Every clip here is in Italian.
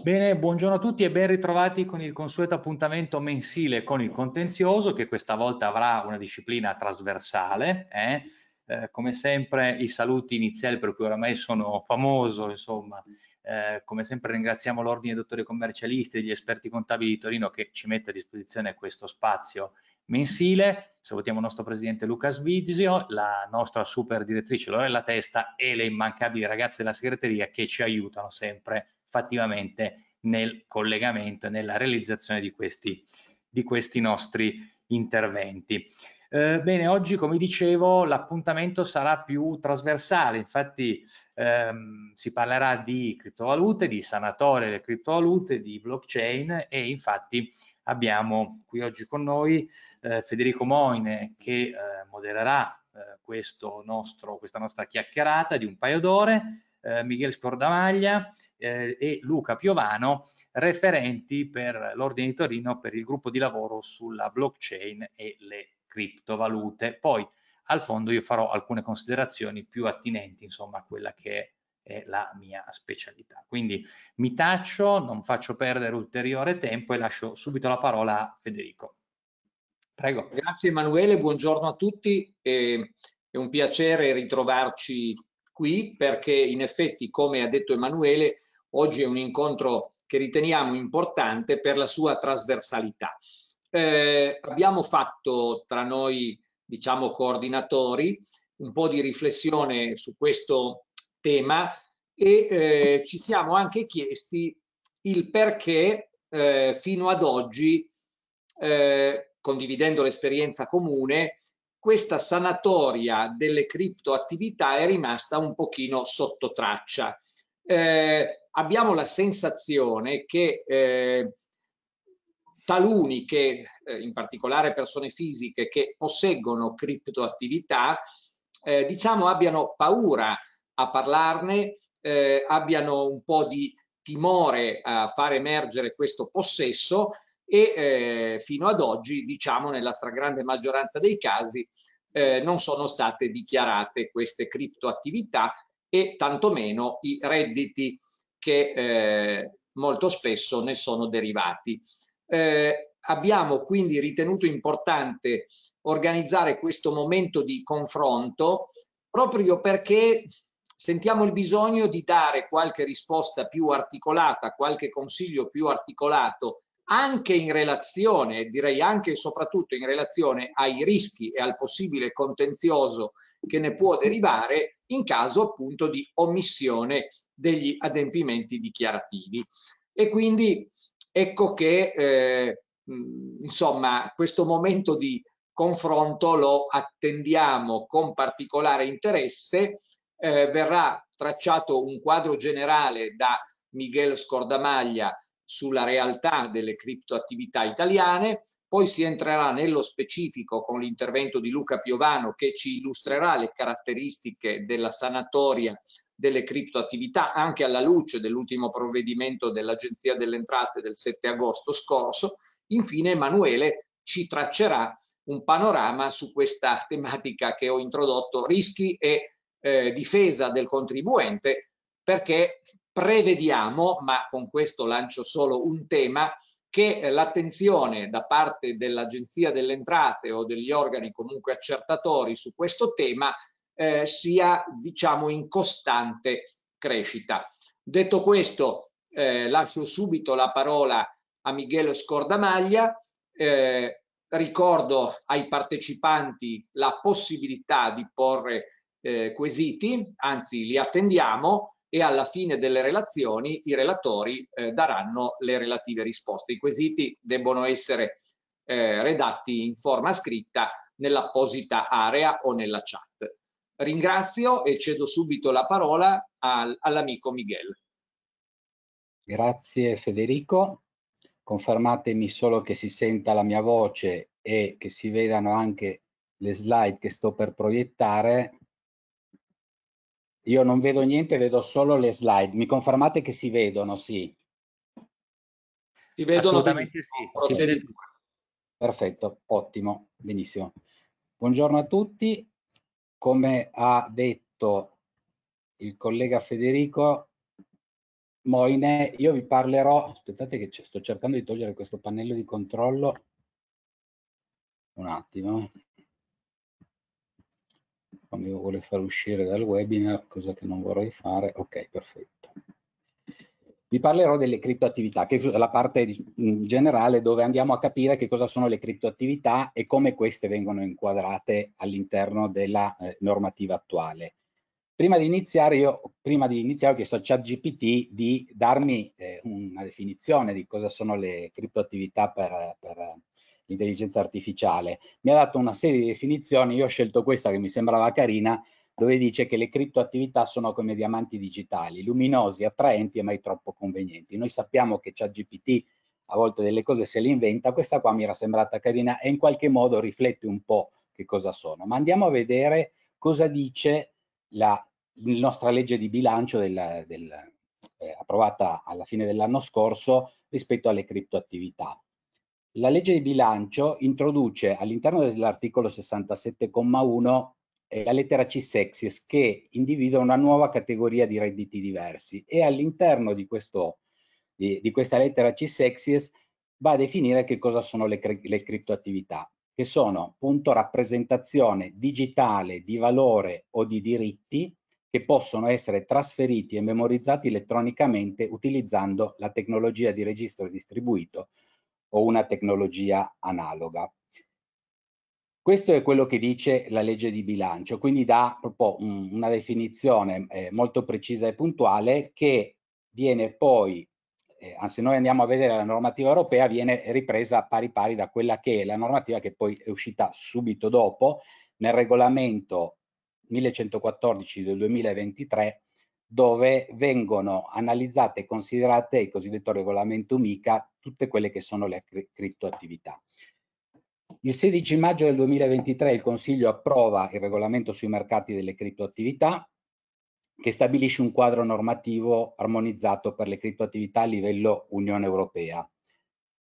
Bene, buongiorno a tutti e ben ritrovati con il consueto appuntamento mensile con il contenzioso che questa volta avrà una disciplina trasversale. Eh? Eh, come sempre i saluti iniziali per cui oramai sono famoso, insomma, eh, come sempre ringraziamo l'Ordine dei Dottori Commercialisti e gli esperti contabili di Torino che ci mette a disposizione questo spazio mensile. Salutiamo il nostro presidente Luca Svisio, la nostra super direttrice Lorella Testa e le immancabili ragazze della segreteria che ci aiutano sempre fattivamente nel collegamento e nella realizzazione di questi, di questi nostri interventi. Eh, bene, oggi come dicevo l'appuntamento sarà più trasversale, infatti ehm, si parlerà di criptovalute, di sanatorie delle criptovalute, di blockchain e infatti abbiamo qui oggi con noi eh, Federico Moine che eh, modererà eh, nostro, questa nostra chiacchierata di un paio d'ore, eh, Miguel Scordamaglia eh, e Luca Piovano, referenti per l'Ordine di Torino per il gruppo di lavoro sulla blockchain e le criptovalute. Poi al fondo io farò alcune considerazioni più attinenti insomma a quella che è è la mia specialità. Quindi mi taccio, non faccio perdere ulteriore tempo e lascio subito la parola a Federico. Prego. Grazie Emanuele, buongiorno a tutti. È un piacere ritrovarci qui perché in effetti, come ha detto Emanuele, Oggi è un incontro che riteniamo importante per la sua trasversalità. Eh, abbiamo fatto tra noi, diciamo, coordinatori, un po' di riflessione su questo tema e eh, ci siamo anche chiesti il perché eh, fino ad oggi, eh, condividendo l'esperienza comune, questa sanatoria delle criptoattività è rimasta un pochino sotto traccia. Eh, abbiamo la sensazione che eh, taluni che, eh, in particolare persone fisiche, che posseggono criptoattività, eh, diciamo abbiano paura a parlarne, eh, abbiano un po' di timore a far emergere questo possesso e eh, fino ad oggi, diciamo nella stragrande maggioranza dei casi, eh, non sono state dichiarate queste criptoattività e tantomeno i redditi che eh, molto spesso ne sono derivati. Eh, abbiamo quindi ritenuto importante organizzare questo momento di confronto proprio perché sentiamo il bisogno di dare qualche risposta più articolata, qualche consiglio più articolato anche in relazione, direi anche e soprattutto in relazione ai rischi e al possibile contenzioso che ne può derivare in caso appunto di omissione degli adempimenti dichiarativi. E quindi ecco che eh, insomma questo momento di confronto lo attendiamo con particolare interesse, eh, verrà tracciato un quadro generale da Miguel Scordamaglia sulla realtà delle criptoattività italiane, poi si entrerà nello specifico con l'intervento di Luca Piovano che ci illustrerà le caratteristiche della sanatoria delle criptoattività anche alla luce dell'ultimo provvedimento dell'Agenzia delle Entrate del 7 agosto scorso. Infine Emanuele ci traccerà un panorama su questa tematica che ho introdotto, rischi e eh, difesa del contribuente, perché prevediamo, ma con questo lancio solo un tema, che eh, l'attenzione da parte dell'Agenzia delle Entrate o degli organi comunque accertatori su questo tema eh, sia diciamo in costante crescita. Detto questo eh, lascio subito la parola a Miguel Scordamaglia, eh, ricordo ai partecipanti la possibilità di porre eh, quesiti, anzi li attendiamo, e alla fine delle relazioni i relatori eh, daranno le relative risposte. I quesiti debbono essere eh, redatti in forma scritta nell'apposita area o nella chat. Ringrazio e cedo subito la parola al, all'amico Miguel. Grazie Federico. Confermatemi solo che si senta la mia voce e che si vedano anche le slide che sto per proiettare io non vedo niente, vedo solo le slide. Mi confermate che si vedono, sì. Si vedono Assolutamente sì. Procede Perfetto, ottimo, benissimo. Buongiorno a tutti. Come ha detto il collega Federico Moine, io vi parlerò, aspettate che sto cercando di togliere questo pannello di controllo. Un attimo quando io vuole far uscire dal webinar, cosa che non vorrei fare, ok, perfetto. Vi parlerò delle criptoattività, che è la parte generale dove andiamo a capire che cosa sono le criptoattività e come queste vengono inquadrate all'interno della eh, normativa attuale. Prima di iniziare, io prima di iniziare ho chiesto a ChatGPT di darmi eh, una definizione di cosa sono le criptoattività per, per l'intelligenza artificiale. Mi ha dato una serie di definizioni, io ho scelto questa che mi sembrava carina, dove dice che le criptoattività sono come diamanti digitali, luminosi, attraenti e mai troppo convenienti. Noi sappiamo che ChatGPT a volte delle cose se le inventa, questa qua mi era sembrata carina e in qualche modo riflette un po' che cosa sono. Ma andiamo a vedere cosa dice la, la nostra legge di bilancio del, del, eh, approvata alla fine dell'anno scorso rispetto alle criptoattività. La legge di bilancio introduce all'interno dell'articolo 67,1 eh, la lettera C sexis che individua una nuova categoria di redditi diversi e all'interno di, di, di, questa lettera C sexis va a definire che cosa sono le, le criptoattività, che sono appunto rappresentazione digitale di valore o di diritti che possono essere trasferiti e memorizzati elettronicamente utilizzando la tecnologia di registro distribuito o una tecnologia analoga. Questo è quello che dice la legge di bilancio, quindi dà proprio una definizione eh, molto precisa e puntuale che viene poi, se eh, noi andiamo a vedere la normativa europea, viene ripresa pari pari da quella che è la normativa che poi è uscita subito dopo nel regolamento 1114 del 2023 dove vengono analizzate e considerate il cosiddetto regolamento MICA tutte quelle che sono le criptoattività. Il 16 maggio del 2023 il Consiglio approva il regolamento sui mercati delle criptoattività che stabilisce un quadro normativo armonizzato per le criptoattività a livello Unione Europea.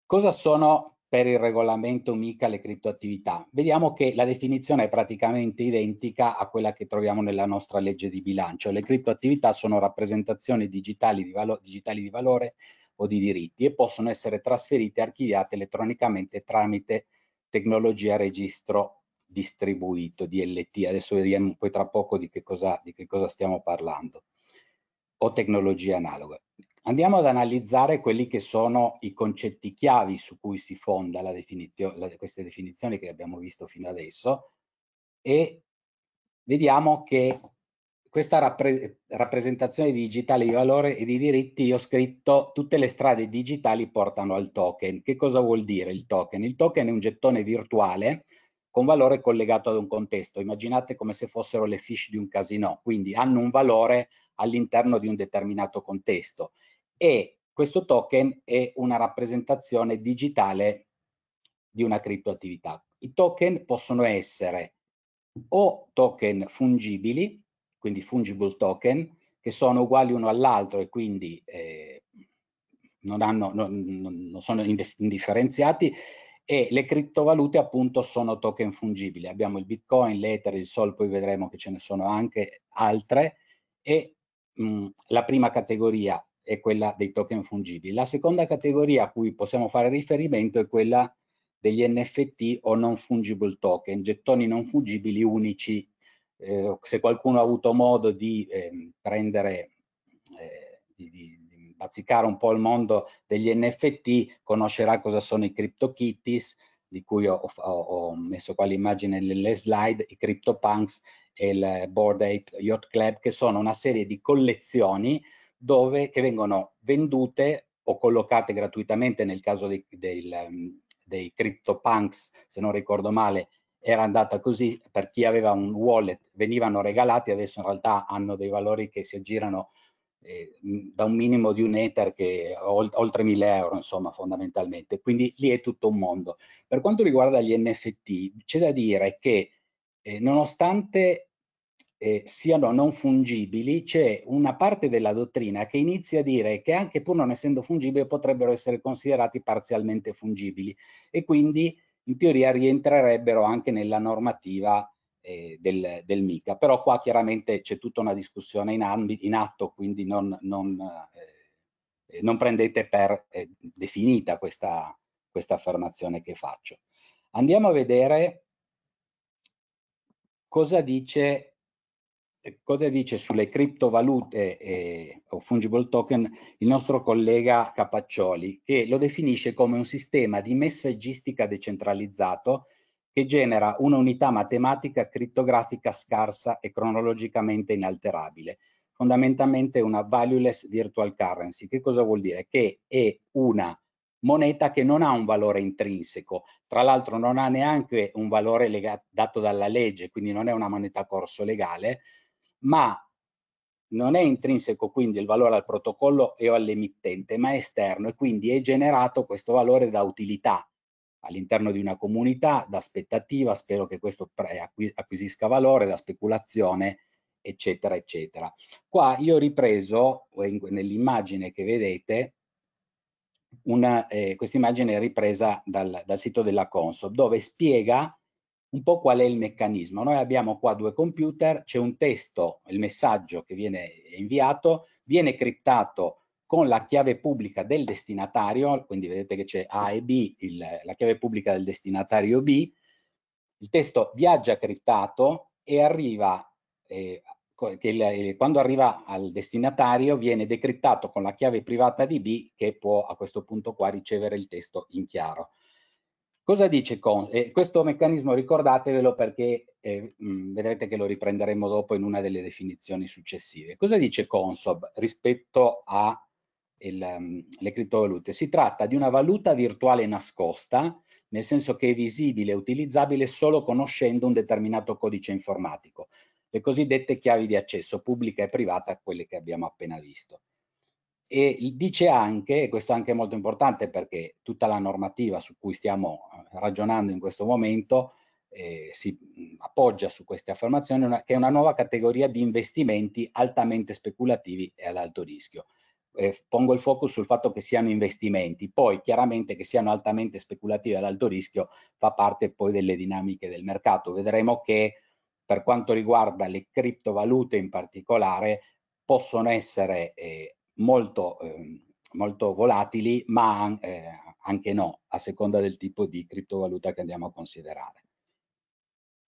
Cosa sono per il regolamento MICA le criptoattività. Vediamo che la definizione è praticamente identica a quella che troviamo nella nostra legge di bilancio. Le criptoattività sono rappresentazioni digitali di, valo digitali di valore o di diritti e possono essere trasferite e archiviate elettronicamente tramite tecnologia registro distribuito, DLT. Adesso vediamo poi tra poco di che cosa, di che cosa stiamo parlando o tecnologie analoghe. Andiamo ad analizzare quelli che sono i concetti chiavi su cui si fonda la definizio la, queste definizioni che abbiamo visto fino adesso e vediamo che questa rappre rappresentazione digitale di valore e di diritti, io ho scritto tutte le strade digitali portano al token. Che cosa vuol dire il token? Il token è un gettone virtuale con valore collegato ad un contesto. Immaginate come se fossero le fish di un casino, quindi hanno un valore all'interno di un determinato contesto e questo token è una rappresentazione digitale di una criptoattività. I token possono essere o token fungibili, quindi fungible token, che sono uguali uno all'altro e quindi eh, non, hanno, non, non sono indifferenziati, e le criptovalute appunto sono token fungibili. Abbiamo il Bitcoin, l'Ether, il Sol, poi vedremo che ce ne sono anche altre e mh, mm, la prima categoria è quella dei token fungibili. La seconda categoria a cui possiamo fare riferimento è quella degli NFT o non fungible token, gettoni non fungibili unici. Eh, se qualcuno ha avuto modo di eh, prendere, eh, di, di, di, bazzicare un po' il mondo degli NFT, conoscerà cosa sono i CryptoKitties, di cui ho, ho, ho messo qua l'immagine nelle slide, i CryptoPunks e il Board Ape Yacht Club, che sono una serie di collezioni dove, che vengono vendute o collocate gratuitamente nel caso dei, dei, mm, dei CryptoPunks, se non ricordo male, era andata così per chi aveva un wallet, venivano regalati, adesso in realtà hanno dei valori che si aggirano eh, mm, da un minimo di un Ether che oltre 1000 euro, insomma, fondamentalmente. Quindi lì è tutto un mondo. Per quanto riguarda gli NFT, c'è da dire che eh, nonostante eh, siano non fungibili, c'è una parte della dottrina che inizia a dire che anche pur non essendo fungibili potrebbero essere considerati parzialmente fungibili e quindi in teoria rientrerebbero anche nella normativa eh, del, del, MICA. Però qua chiaramente c'è tutta una discussione in, in atto, quindi non, non, eh, non prendete per eh, definita questa, questa affermazione che faccio. Andiamo a vedere cosa dice eh, cosa dice sulle criptovalute eh, o fungible token il nostro collega Capaccioli, che lo definisce come un sistema di messaggistica decentralizzato che genera una unità matematica criptografica scarsa e cronologicamente inalterabile, fondamentalmente una valueless virtual currency. Che cosa vuol dire? Che è una moneta che non ha un valore intrinseco, tra l'altro non ha neanche un valore dato dalla legge, quindi non è una moneta corso legale, ma non è intrinseco quindi il valore al protocollo e o all'emittente, ma è esterno e quindi è generato questo valore da utilità all'interno di una comunità, da aspettativa, spero che questo acquisisca valore, da speculazione, eccetera, eccetera. Qua io ho ripreso, nell'immagine che vedete, eh, questa immagine è ripresa dal, dal sito della Consob, dove spiega un po' qual è il meccanismo. Noi abbiamo qua due computer, c'è un testo, il messaggio che viene inviato, viene criptato con la chiave pubblica del destinatario, quindi vedete che c'è A e B, il, la chiave pubblica del destinatario B, il testo viaggia criptato e arriva, eh, il, eh, quando arriva al destinatario viene decriptato con la chiave privata di B che può a questo punto qua ricevere il testo in chiaro. Cosa dice Con? Eh, questo meccanismo ricordatevelo perché eh, mh, mm, vedrete che lo riprenderemo dopo in una delle definizioni successive. Cosa dice Consob rispetto alle mm, um, criptovalute? Si tratta di una valuta virtuale nascosta, nel senso che è visibile e utilizzabile solo conoscendo un determinato codice informatico, le cosiddette chiavi di accesso pubblica e privata, quelle che abbiamo appena visto e dice anche, e questo anche è molto importante perché tutta la normativa su cui stiamo eh, ragionando in questo momento eh, si mm, appoggia su queste affermazioni, una, che è una nuova categoria di investimenti altamente speculativi e ad alto rischio. Eh, pongo il focus sul fatto che siano investimenti, poi chiaramente che siano altamente speculativi ad alto rischio fa parte poi delle dinamiche del mercato. Vedremo che per quanto riguarda le criptovalute in particolare possono essere eh, molto, eh, molto volatili, ma eh, anche no, a seconda del tipo di criptovaluta che andiamo a considerare.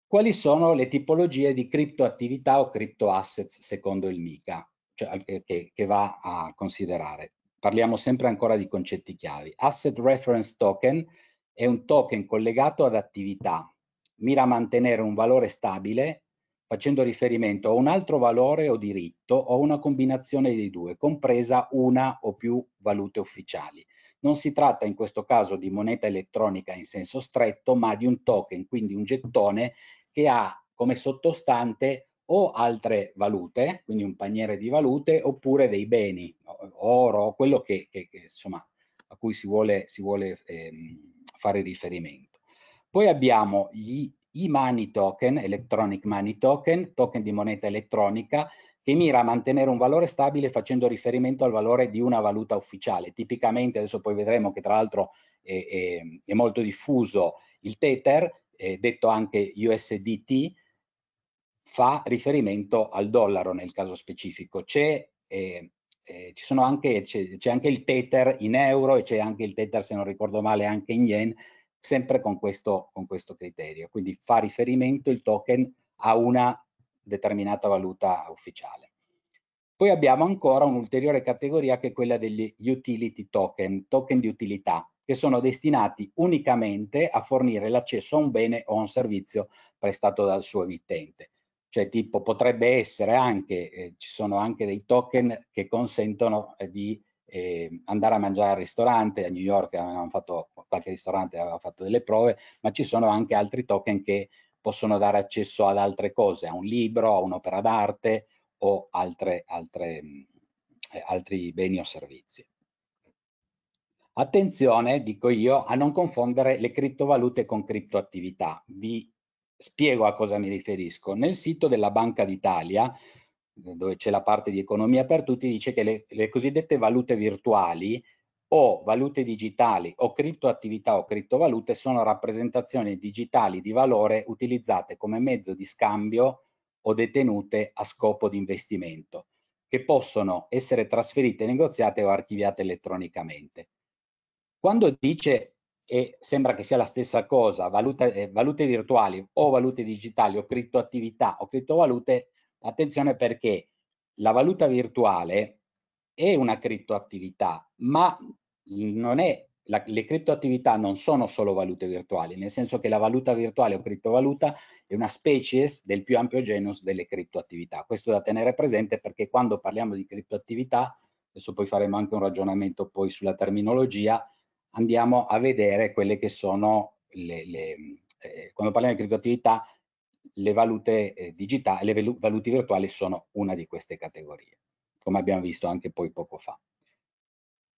Quali sono le tipologie di criptoattività o criptoassets secondo il MICA, cioè, eh, che, che va a considerare? Parliamo sempre ancora di concetti chiavi. Asset Reference Token è un token collegato ad attività, mira a mantenere un valore stabile facendo riferimento a un altro valore o diritto o a una combinazione dei due, compresa una o più valute ufficiali. Non si tratta in questo caso di moneta elettronica in senso stretto, ma di un token, quindi un gettone che ha come sottostante o altre valute, quindi un paniere di valute, oppure dei beni, oro, quello che, che, che insomma, a cui si vuole, si vuole ehm, fare riferimento. Poi abbiamo gli i money token, electronic money token, token di moneta elettronica, che mira a mantenere un valore stabile facendo riferimento al valore di una valuta ufficiale. Tipicamente, adesso poi vedremo che tra l'altro è, è, è, molto diffuso il Tether, eh, detto anche USDT, fa riferimento al dollaro nel caso specifico. C'è eh, eh, anche, c'è, anche il Tether in euro e c'è anche il Tether, se non ricordo male, anche in yen, sempre con questo, con questo criterio. Quindi fa riferimento il token a una determinata valuta ufficiale. Poi abbiamo ancora un'ulteriore categoria che è quella degli utility token, token di utilità, che sono destinati unicamente a fornire l'accesso a un bene o a un servizio prestato dal suo emittente. Cioè tipo potrebbe essere anche, eh, ci sono anche dei token che consentono eh, di eh, andare a mangiare al ristorante, a New York avevano fatto, qualche ristorante aveva fatto delle prove, ma ci sono anche altri token che possono dare accesso ad altre cose, a un libro, a un'opera d'arte o altre, altre, eh, altri beni o servizi. Attenzione, dico io, a non confondere le criptovalute con criptoattività. Vi spiego a cosa mi riferisco. Nel sito della Banca d'Italia eh, dove c'è la parte di economia per tutti, dice che le, le cosiddette valute virtuali o valute digitali o criptoattività o criptovalute sono rappresentazioni digitali di valore utilizzate come mezzo di scambio o detenute a scopo di investimento, che possono essere trasferite, negoziate o archiviate elettronicamente. Quando dice, e sembra che sia la stessa cosa, valuta, eh, valute virtuali o valute digitali o criptoattività o criptovalute, Attenzione perché la valuta virtuale è una criptoattività, ma non è, la, le criptoattività non sono solo valute virtuali, nel senso che la valuta virtuale o criptovaluta è una species del più ampio genus delle criptoattività. Questo da tenere presente perché quando parliamo di criptoattività, adesso poi faremo anche un ragionamento poi sulla terminologia, andiamo a vedere quelle che sono le, le eh, quando parliamo di criptoattività le valute eh, digitali, le valute virtuali sono una di queste categorie, come abbiamo visto anche poi poco fa.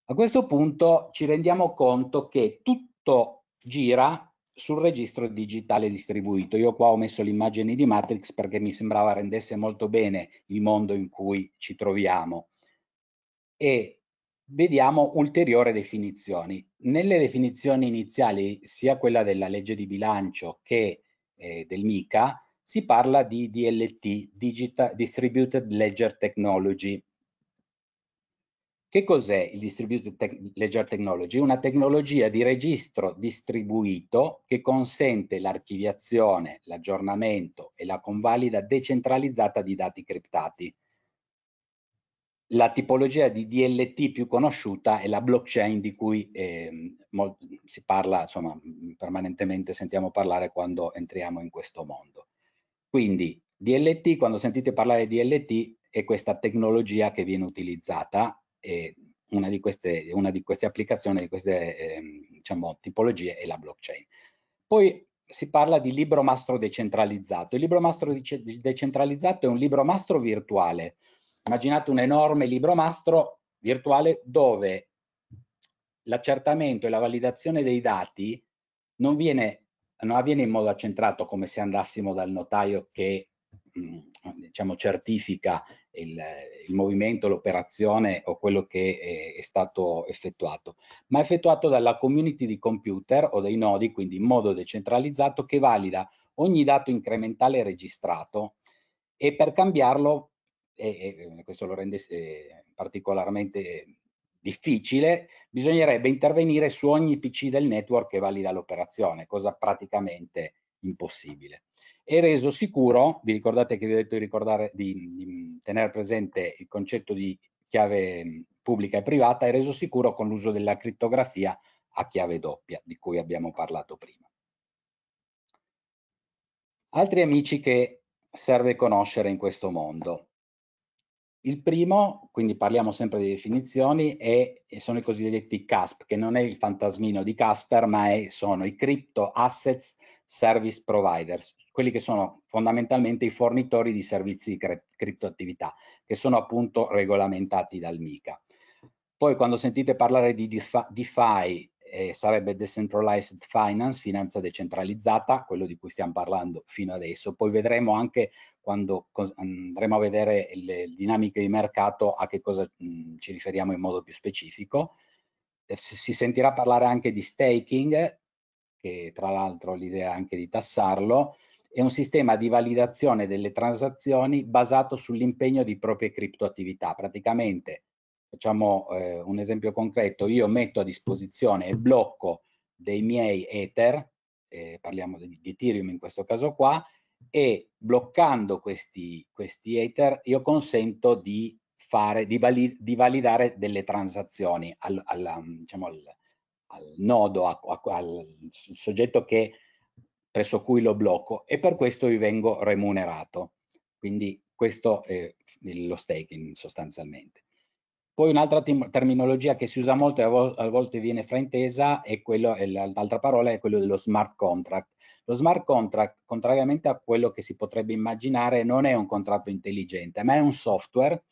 A questo punto ci rendiamo conto che tutto gira sul registro digitale distribuito. Io qua ho messo l'immagine di Matrix perché mi sembrava rendesse molto bene il mondo in cui ci troviamo. E vediamo ulteriori definizioni. Nelle definizioni iniziali, sia quella della legge di bilancio che eh, del MICA, si parla di DLT, Digital Distributed Ledger Technology. Che cos'è il Distributed Te Ledger Technology? Una tecnologia di registro distribuito che consente l'archiviazione, l'aggiornamento e la convalida decentralizzata di dati criptati. La tipologia di DLT più conosciuta è la blockchain di cui eh, si parla, insomma, permanentemente sentiamo parlare quando entriamo in questo mondo. Quindi DLT, quando sentite parlare di DLT, è questa tecnologia che viene utilizzata e una di queste, una di queste applicazioni, di queste eh, diciamo, tipologie è la blockchain. Poi si parla di libro mastro decentralizzato. Il libro mastro decentralizzato è un libro mastro virtuale, immaginate un enorme libro mastro virtuale dove l'accertamento e la validazione dei dati non, viene, non avviene in modo accentrato come se andassimo dal notaio che mm, diciamo, certifica il, il movimento, l'operazione o quello che è, è, stato effettuato, ma è effettuato dalla community di computer o dei nodi, quindi in modo decentralizzato, che valida ogni dato incrementale registrato e per cambiarlo e, e questo lo rende eh, particolarmente difficile, bisognerebbe intervenire su ogni PC del network che valida l'operazione, cosa praticamente impossibile. E reso sicuro, vi ricordate che vi ho detto di, di, di tenere presente il concetto di chiave pubblica e privata, è reso sicuro con l'uso della criptografia a chiave doppia, di cui abbiamo parlato prima. Altri amici che serve conoscere in questo mondo. Il primo, quindi parliamo sempre di definizioni, è, sono i cosiddetti CASP, che non è il fantasmino di Casper, ma è, sono i Crypto Assets Service Providers, quelli che sono fondamentalmente i fornitori di servizi di cre- criptoattività, che sono appunto regolamentati dal MICA. Poi quando sentite parlare di DeFi, eh, sarebbe Decentralized Finance, finanza decentralizzata, quello di cui stiamo parlando fino adesso. Poi vedremo anche quando andremo a vedere le dinamiche di mercato a che cosa mh, mm, ci riferiamo in modo più specifico. Eh, si sentirà parlare anche di staking, che tra l'altro l'idea è anche di tassarlo, è un sistema di validazione delle transazioni basato sull'impegno di proprie criptoattività. Praticamente Facciamo eh, un esempio concreto, io metto a disposizione e blocco dei miei Ether, eh, parliamo di, di, Ethereum in questo caso qua, e bloccando questi, questi Ether io consento di, fare, di, vali, di validare delle transazioni al, alla, um, diciamo al, al nodo, a, a, al soggetto che, presso cui lo blocco e per questo io vengo remunerato. Quindi questo è lo staking sostanzialmente. Poi un'altra terminologia che si usa molto e a, vol a volte viene fraintesa è quello, l'altra parola è quello dello smart contract. Lo smart contract, contrariamente a quello che si potrebbe immaginare, non è un contratto intelligente, ma è un software,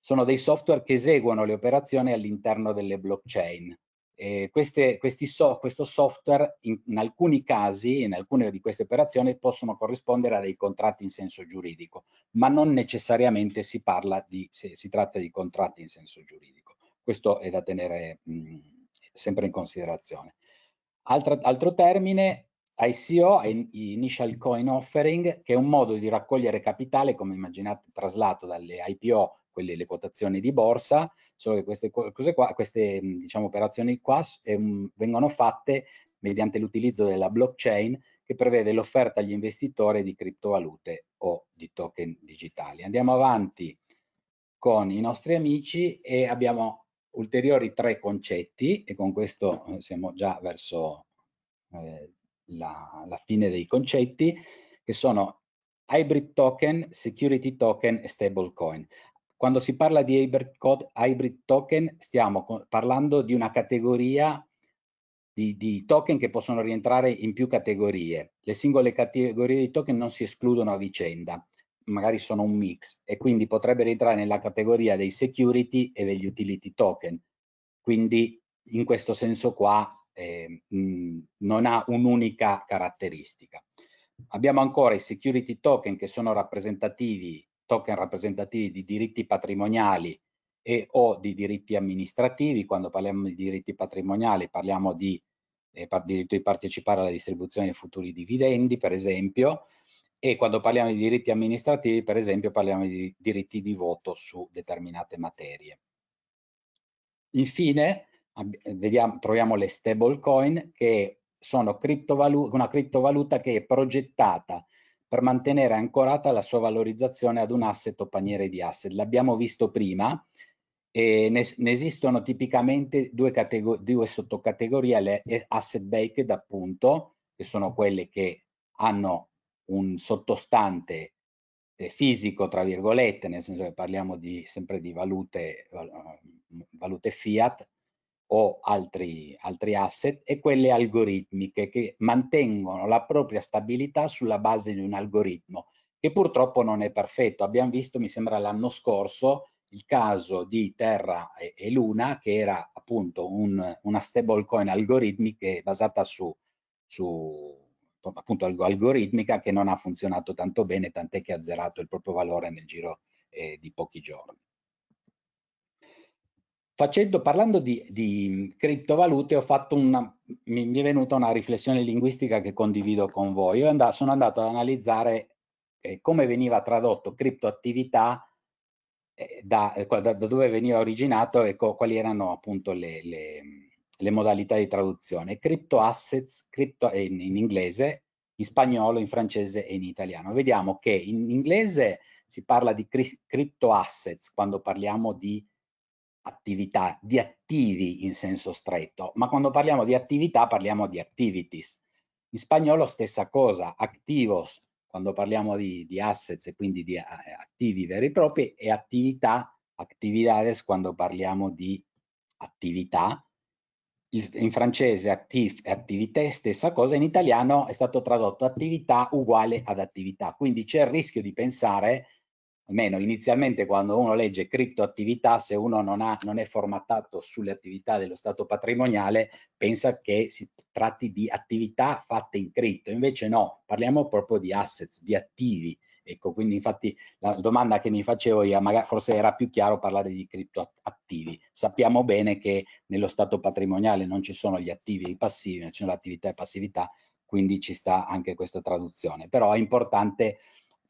sono dei software che eseguono le operazioni all'interno delle blockchain. Eh, queste, so, questo software in, in, alcuni casi, in alcune di queste operazioni, possono corrispondere a dei contratti in senso giuridico, ma non necessariamente si parla di, se si tratta di contratti in senso giuridico. Questo è da tenere mh, sempre in considerazione. Altro, altro termine, ICO, Initial Coin Offering, che è un modo di raccogliere capitale, come immaginate, traslato dalle IPO quelle, le quotazioni di borsa, solo che queste, cose qua, queste diciamo, operazioni qua eh, vengono fatte mediante l'utilizzo della blockchain che prevede l'offerta agli investitori di criptovalute o di token digitali. Andiamo avanti con i nostri amici e abbiamo ulteriori tre concetti e con questo eh, siamo già verso eh, la, la fine dei concetti che sono hybrid token, security token e stable coin. Quando si parla di hybrid token stiamo parlando di una categoria di, di, token che possono rientrare in più categorie. Le singole categorie di token non si escludono a vicenda, magari sono un mix e quindi potrebbe rientrare nella categoria dei security e degli utility token. Quindi in questo senso qua eh, mh, non ha un'unica caratteristica. Abbiamo ancora i security token che sono rappresentativi token rappresentativi di diritti patrimoniali e o di diritti amministrativi. Quando parliamo di diritti patrimoniali parliamo di eh, diritto di partecipare alla distribuzione dei futuri dividendi, per esempio, e quando parliamo di diritti amministrativi, per esempio, parliamo di diritti di voto su determinate materie. Infine, vediamo, troviamo le stablecoin, che sono criptovalu una criptovaluta che è progettata per mantenere ancorata la sua valorizzazione ad un asset o paniere di asset. L'abbiamo visto prima, e ne, ne, esistono tipicamente due, due sottocategorie, le asset baked appunto, che sono quelle che hanno un sottostante eh, fisico, tra virgolette, nel senso che parliamo di, sempre di valute, eh, valute fiat, o altri, altri asset e quelle algoritmiche che mantengono la propria stabilità sulla base di un algoritmo che purtroppo non è perfetto. Abbiamo visto, mi sembra l'anno scorso, il caso di Terra e, e Luna che era appunto un, una stablecoin algoritmica basata su, su appunto algoritmica che non ha funzionato tanto bene, tant'è che ha zerato il proprio valore nel giro eh, di pochi giorni. Facendo, parlando di, di criptovalute una, mi, mi, è venuta una riflessione linguistica che condivido con voi. Io and sono andato ad analizzare eh, come veniva tradotto criptoattività, eh, da, eh, da, da, dove veniva originato e quali erano appunto le, le, le, modalità di traduzione. Crypto assets crypto, in, in inglese, in spagnolo, in francese e in italiano. Vediamo che in inglese si parla di cri, crypto assets quando parliamo di attività, di attivi in senso stretto, ma quando parliamo di attività parliamo di activities. In spagnolo stessa cosa, activos, quando parliamo di, di assets e quindi di eh, attivi veri e propri, e attività, actividades, quando parliamo di attività. In francese actif e attivité stessa cosa, in italiano è stato tradotto attività uguale ad attività, quindi c'è il rischio di pensare almeno inizialmente quando uno legge criptoattività, se uno non, ha, non, è formattato sulle attività dello Stato patrimoniale, pensa che si tratti di attività fatte in cripto, invece no, parliamo proprio di assets, di attivi. Ecco, quindi infatti la domanda che mi facevo io, magari, forse era più chiaro parlare di criptoattivi. Sappiamo bene che nello stato patrimoniale non ci sono gli attivi e i passivi, ma ci sono l'attività e passività, quindi ci sta anche questa traduzione. Però è importante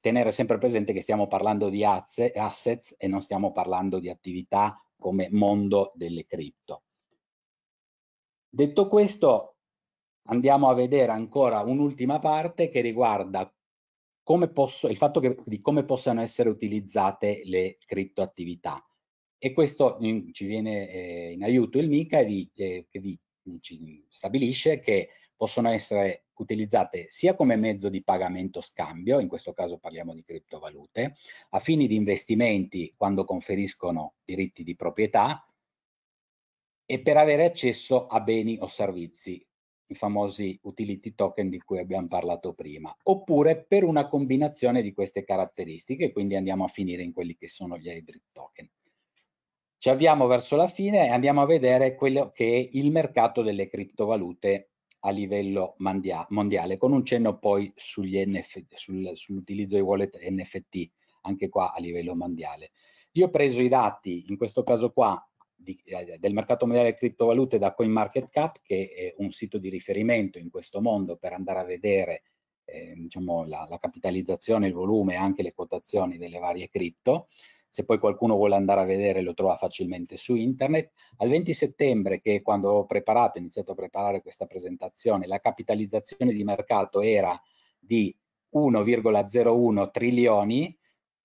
tenere sempre presente che stiamo parlando di assets e non stiamo parlando di attività come mondo delle cripto. Detto questo, andiamo a vedere ancora un'ultima parte che riguarda posso, il fatto che, di come possano essere utilizzate le criptoattività. E questo ci viene eh, in aiuto il MICA di, eh, che di, ci stabilisce che possono essere utilizzate sia come mezzo di pagamento scambio, in questo caso parliamo di criptovalute, a fini di investimenti quando conferiscono diritti di proprietà e per avere accesso a beni o servizi, i famosi utility token di cui abbiamo parlato prima, oppure per una combinazione di queste caratteristiche, quindi andiamo a finire in quelli che sono gli hybrid token. Ci avviamo verso la fine e andiamo a vedere quello che è il mercato delle criptovalute a livello mondiale, con un cenno poi sul, sull'utilizzo di wallet NFT, anche qua a livello mondiale. Io ho preso i dati, in questo caso qua, di, eh, del mercato mondiale delle criptovalute da CoinMarketCap, che è un sito di riferimento in questo mondo per andare a vedere eh, diciamo, la, la capitalizzazione, il volume e anche le quotazioni delle varie cripto se poi qualcuno vuole andare a vedere lo trova facilmente su internet. Al 20 settembre, che quando ho preparato, ho iniziato a preparare questa presentazione, la capitalizzazione di mercato era di 1,01 trilioni,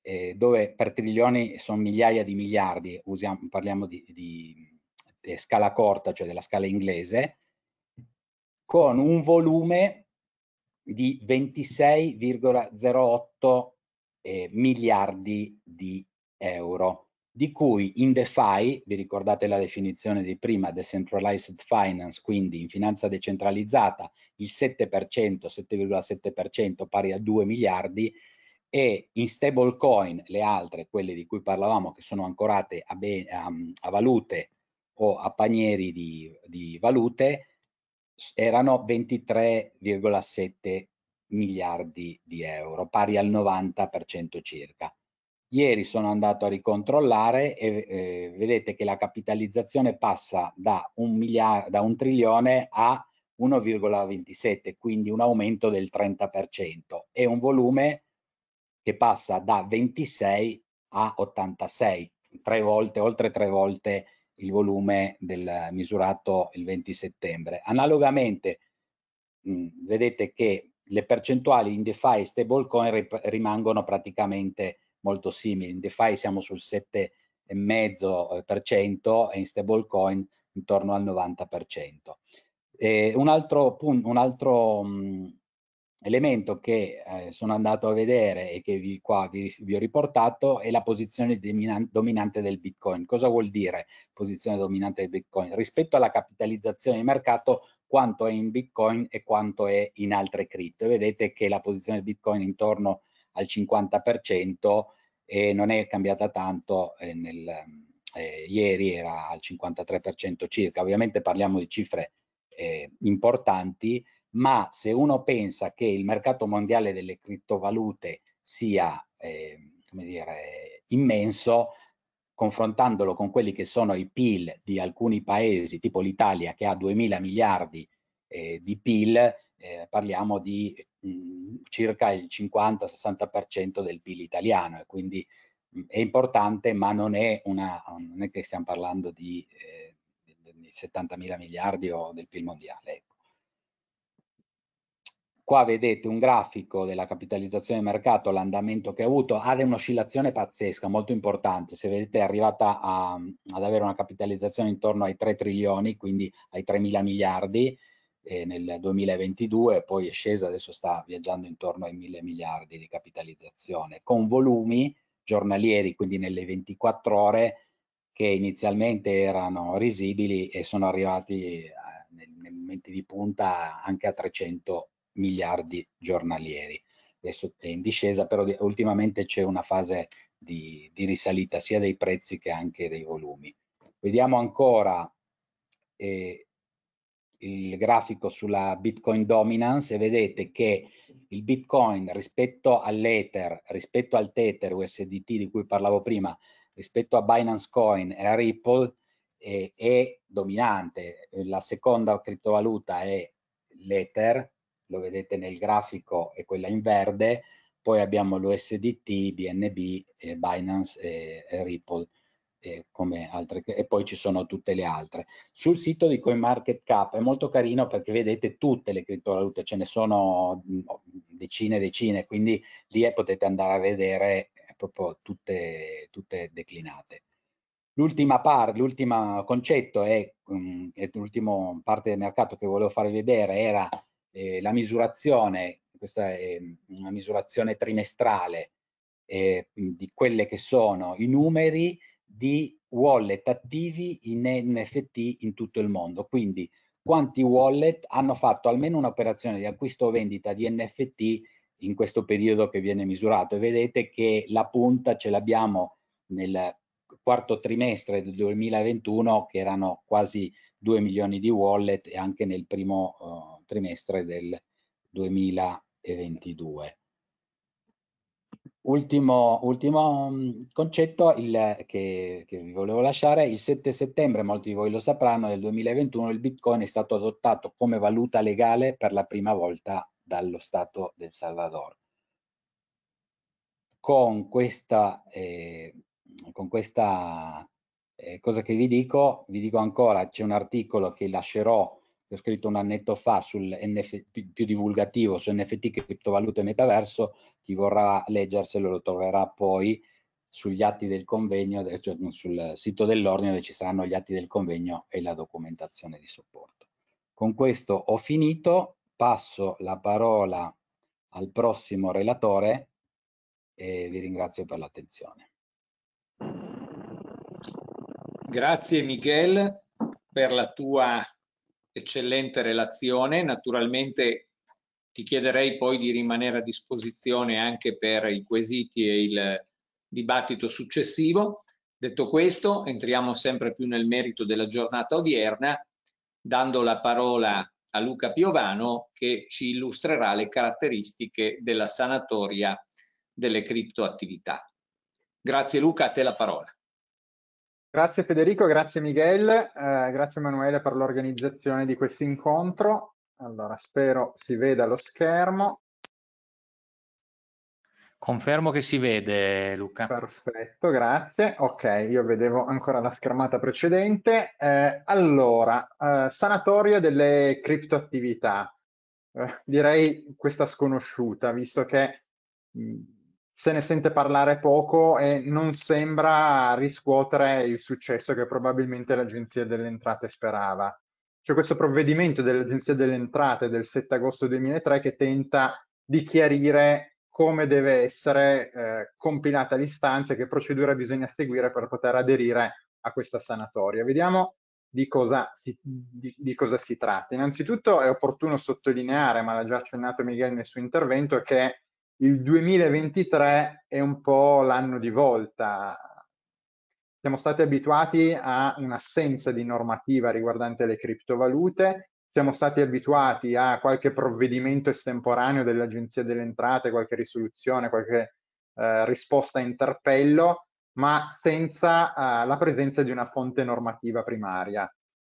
eh, dove per trilioni sono migliaia di miliardi, usiamo, parliamo di, di, di scala corta, cioè della scala inglese, con un volume di 26,08 eh, miliardi di euro, di cui in DeFi, vi ricordate la definizione di prima, Decentralized Finance, quindi in finanza decentralizzata il 7%, 7,7% pari a 2 miliardi, e in stablecoin le altre, quelle di cui parlavamo, che sono ancorate a, ben, a, mm, a valute o a panieri di, di valute, erano 23,7 miliardi di euro, pari al 90% circa. Ieri sono andato a ricontrollare e eh, vedete che la capitalizzazione passa da un, miliardo, da un trilione a 1,27, quindi un aumento del 30% e un volume che passa da 26 a 86, tre volte, oltre tre volte il volume del misurato il 20 settembre. Analogamente mh, mm, vedete che le percentuali in DeFi e stablecoin rimangono praticamente molto simili. In DeFi siamo sul 7,5% eh, e in stablecoin intorno al 90%. E un altro, punto, un altro mh, mm, elemento che eh, sono andato a vedere e che vi, qua vi, vi ho riportato è la posizione dominante del Bitcoin. Cosa vuol dire posizione dominante del Bitcoin? Rispetto alla capitalizzazione di mercato, quanto è in Bitcoin e quanto è in altre cripto. Vedete che la posizione del Bitcoin è intorno al 50%, e non è cambiata tanto eh, nel, eh, ieri era al 53% circa ovviamente parliamo di cifre eh, importanti ma se uno pensa che il mercato mondiale delle criptovalute sia eh, come dire immenso confrontandolo con quelli che sono i PIL di alcuni paesi tipo l'Italia che ha 2000 miliardi eh, di PIL eh, parliamo di circa il 50-60% del PIL italiano e quindi è importante ma non è, una, non è che stiamo parlando di, eh, 70 mila miliardi o del PIL mondiale. Ecco. Qua vedete un grafico della capitalizzazione del mercato, l'andamento che ha avuto, ha un'oscillazione pazzesca, molto importante. Se vedete è arrivata a, ad avere una capitalizzazione intorno ai 3 trilioni, quindi ai 3 mila miliardi, nel 2022, poi è scesa, adesso sta viaggiando intorno ai mille miliardi di capitalizzazione, con volumi giornalieri, quindi nelle 24 ore, che inizialmente erano risibili e sono arrivati eh, nei momenti di punta anche a 300 miliardi giornalieri. Adesso è in discesa, però ultimamente c'è una fase di, di risalita sia dei prezzi che anche dei volumi. Vediamo ancora eh, il grafico sulla Bitcoin dominance e vedete che il Bitcoin rispetto all'Ether, rispetto al Tether USDT di cui parlavo prima, rispetto a Binance Coin e a Ripple è, è dominante. La seconda criptovaluta è l'Ether, lo vedete nel grafico, è quella in verde, poi abbiamo l'USDT, BNB, eh, Binance e Ripple eh, come altre, e poi ci sono tutte le altre. Sul sito di CoinMarketCap è molto carino perché vedete tutte le criptovalute, ce ne sono mm, oh, decine e decine, quindi lì potete andare a vedere eh, proprio tutte, tutte declinate. L'ultima parte, l'ultimo concetto è, mm, è l'ultima parte del mercato che volevo farvi vedere era eh, la misurazione, questa è mm, una misurazione trimestrale eh, di quelle che sono i numeri di wallet attivi in NFT in tutto il mondo. Quindi quanti wallet hanno fatto almeno un'operazione di acquisto o vendita di NFT in questo periodo che viene misurato e vedete che la punta ce l'abbiamo nel quarto trimestre del 2021 che erano quasi 2 milioni di wallet e anche nel primo uh, trimestre del 2022. Ultimo, ultimo mm, concetto il, che, che, vi volevo lasciare, il 7 settembre, molti di voi lo sapranno, del 2021 il Bitcoin è stato adottato come valuta legale per la prima volta dallo Stato del Salvador. Con questa, eh, con questa eh, cosa che vi dico, vi dico ancora, c'è un articolo che lascerò che ho scritto un annetto fa sul NFT, più divulgativo su NFT, criptovalute e metaverso, chi vorrà leggerselo lo troverà poi sugli atti del convegno, cioè sul sito dell'ordine dove ci saranno gli atti del convegno e la documentazione di supporto. Con questo ho finito, passo la parola al prossimo relatore e vi ringrazio per l'attenzione. Grazie Michele per la tua eccellente relazione, naturalmente ti chiederei poi di rimanere a disposizione anche per i quesiti e il dibattito successivo. Detto questo, entriamo sempre più nel merito della giornata odierna, dando la parola a Luca Piovano che ci illustrerà le caratteristiche della sanatoria delle criptoattività. Grazie Luca, a te la parola. Grazie Federico, grazie Miguel, eh, grazie Emanuele per l'organizzazione di questo incontro. Allora, spero si veda lo schermo. Confermo che si vede, Luca. Perfetto, grazie. Ok, io vedevo ancora la schermata precedente. Eh, allora, eh, sanatoria delle criptoattività. Eh, direi questa sconosciuta, visto che mh, se ne sente parlare poco e non sembra riscuotere il successo che probabilmente l'Agenzia delle Entrate sperava. C'è questo provvedimento dell'Agenzia delle Entrate del 7 agosto 2003 che tenta di chiarire come deve essere eh, compilata l'istanza e che procedura bisogna seguire per poter aderire a questa sanatoria. Vediamo di cosa, si, di, di cosa si tratta. Innanzitutto è opportuno sottolineare, ma l'ha già accennato Miguel nel suo intervento, che il 2023 è un po' l'anno di volta. Siamo stati abituati a un'assenza di normativa riguardante le criptovalute, siamo stati abituati a qualche provvedimento estemporaneo dell'Agenzia delle Entrate, qualche risoluzione, qualche eh, risposta a interpello, ma senza eh, la presenza di una fonte normativa primaria.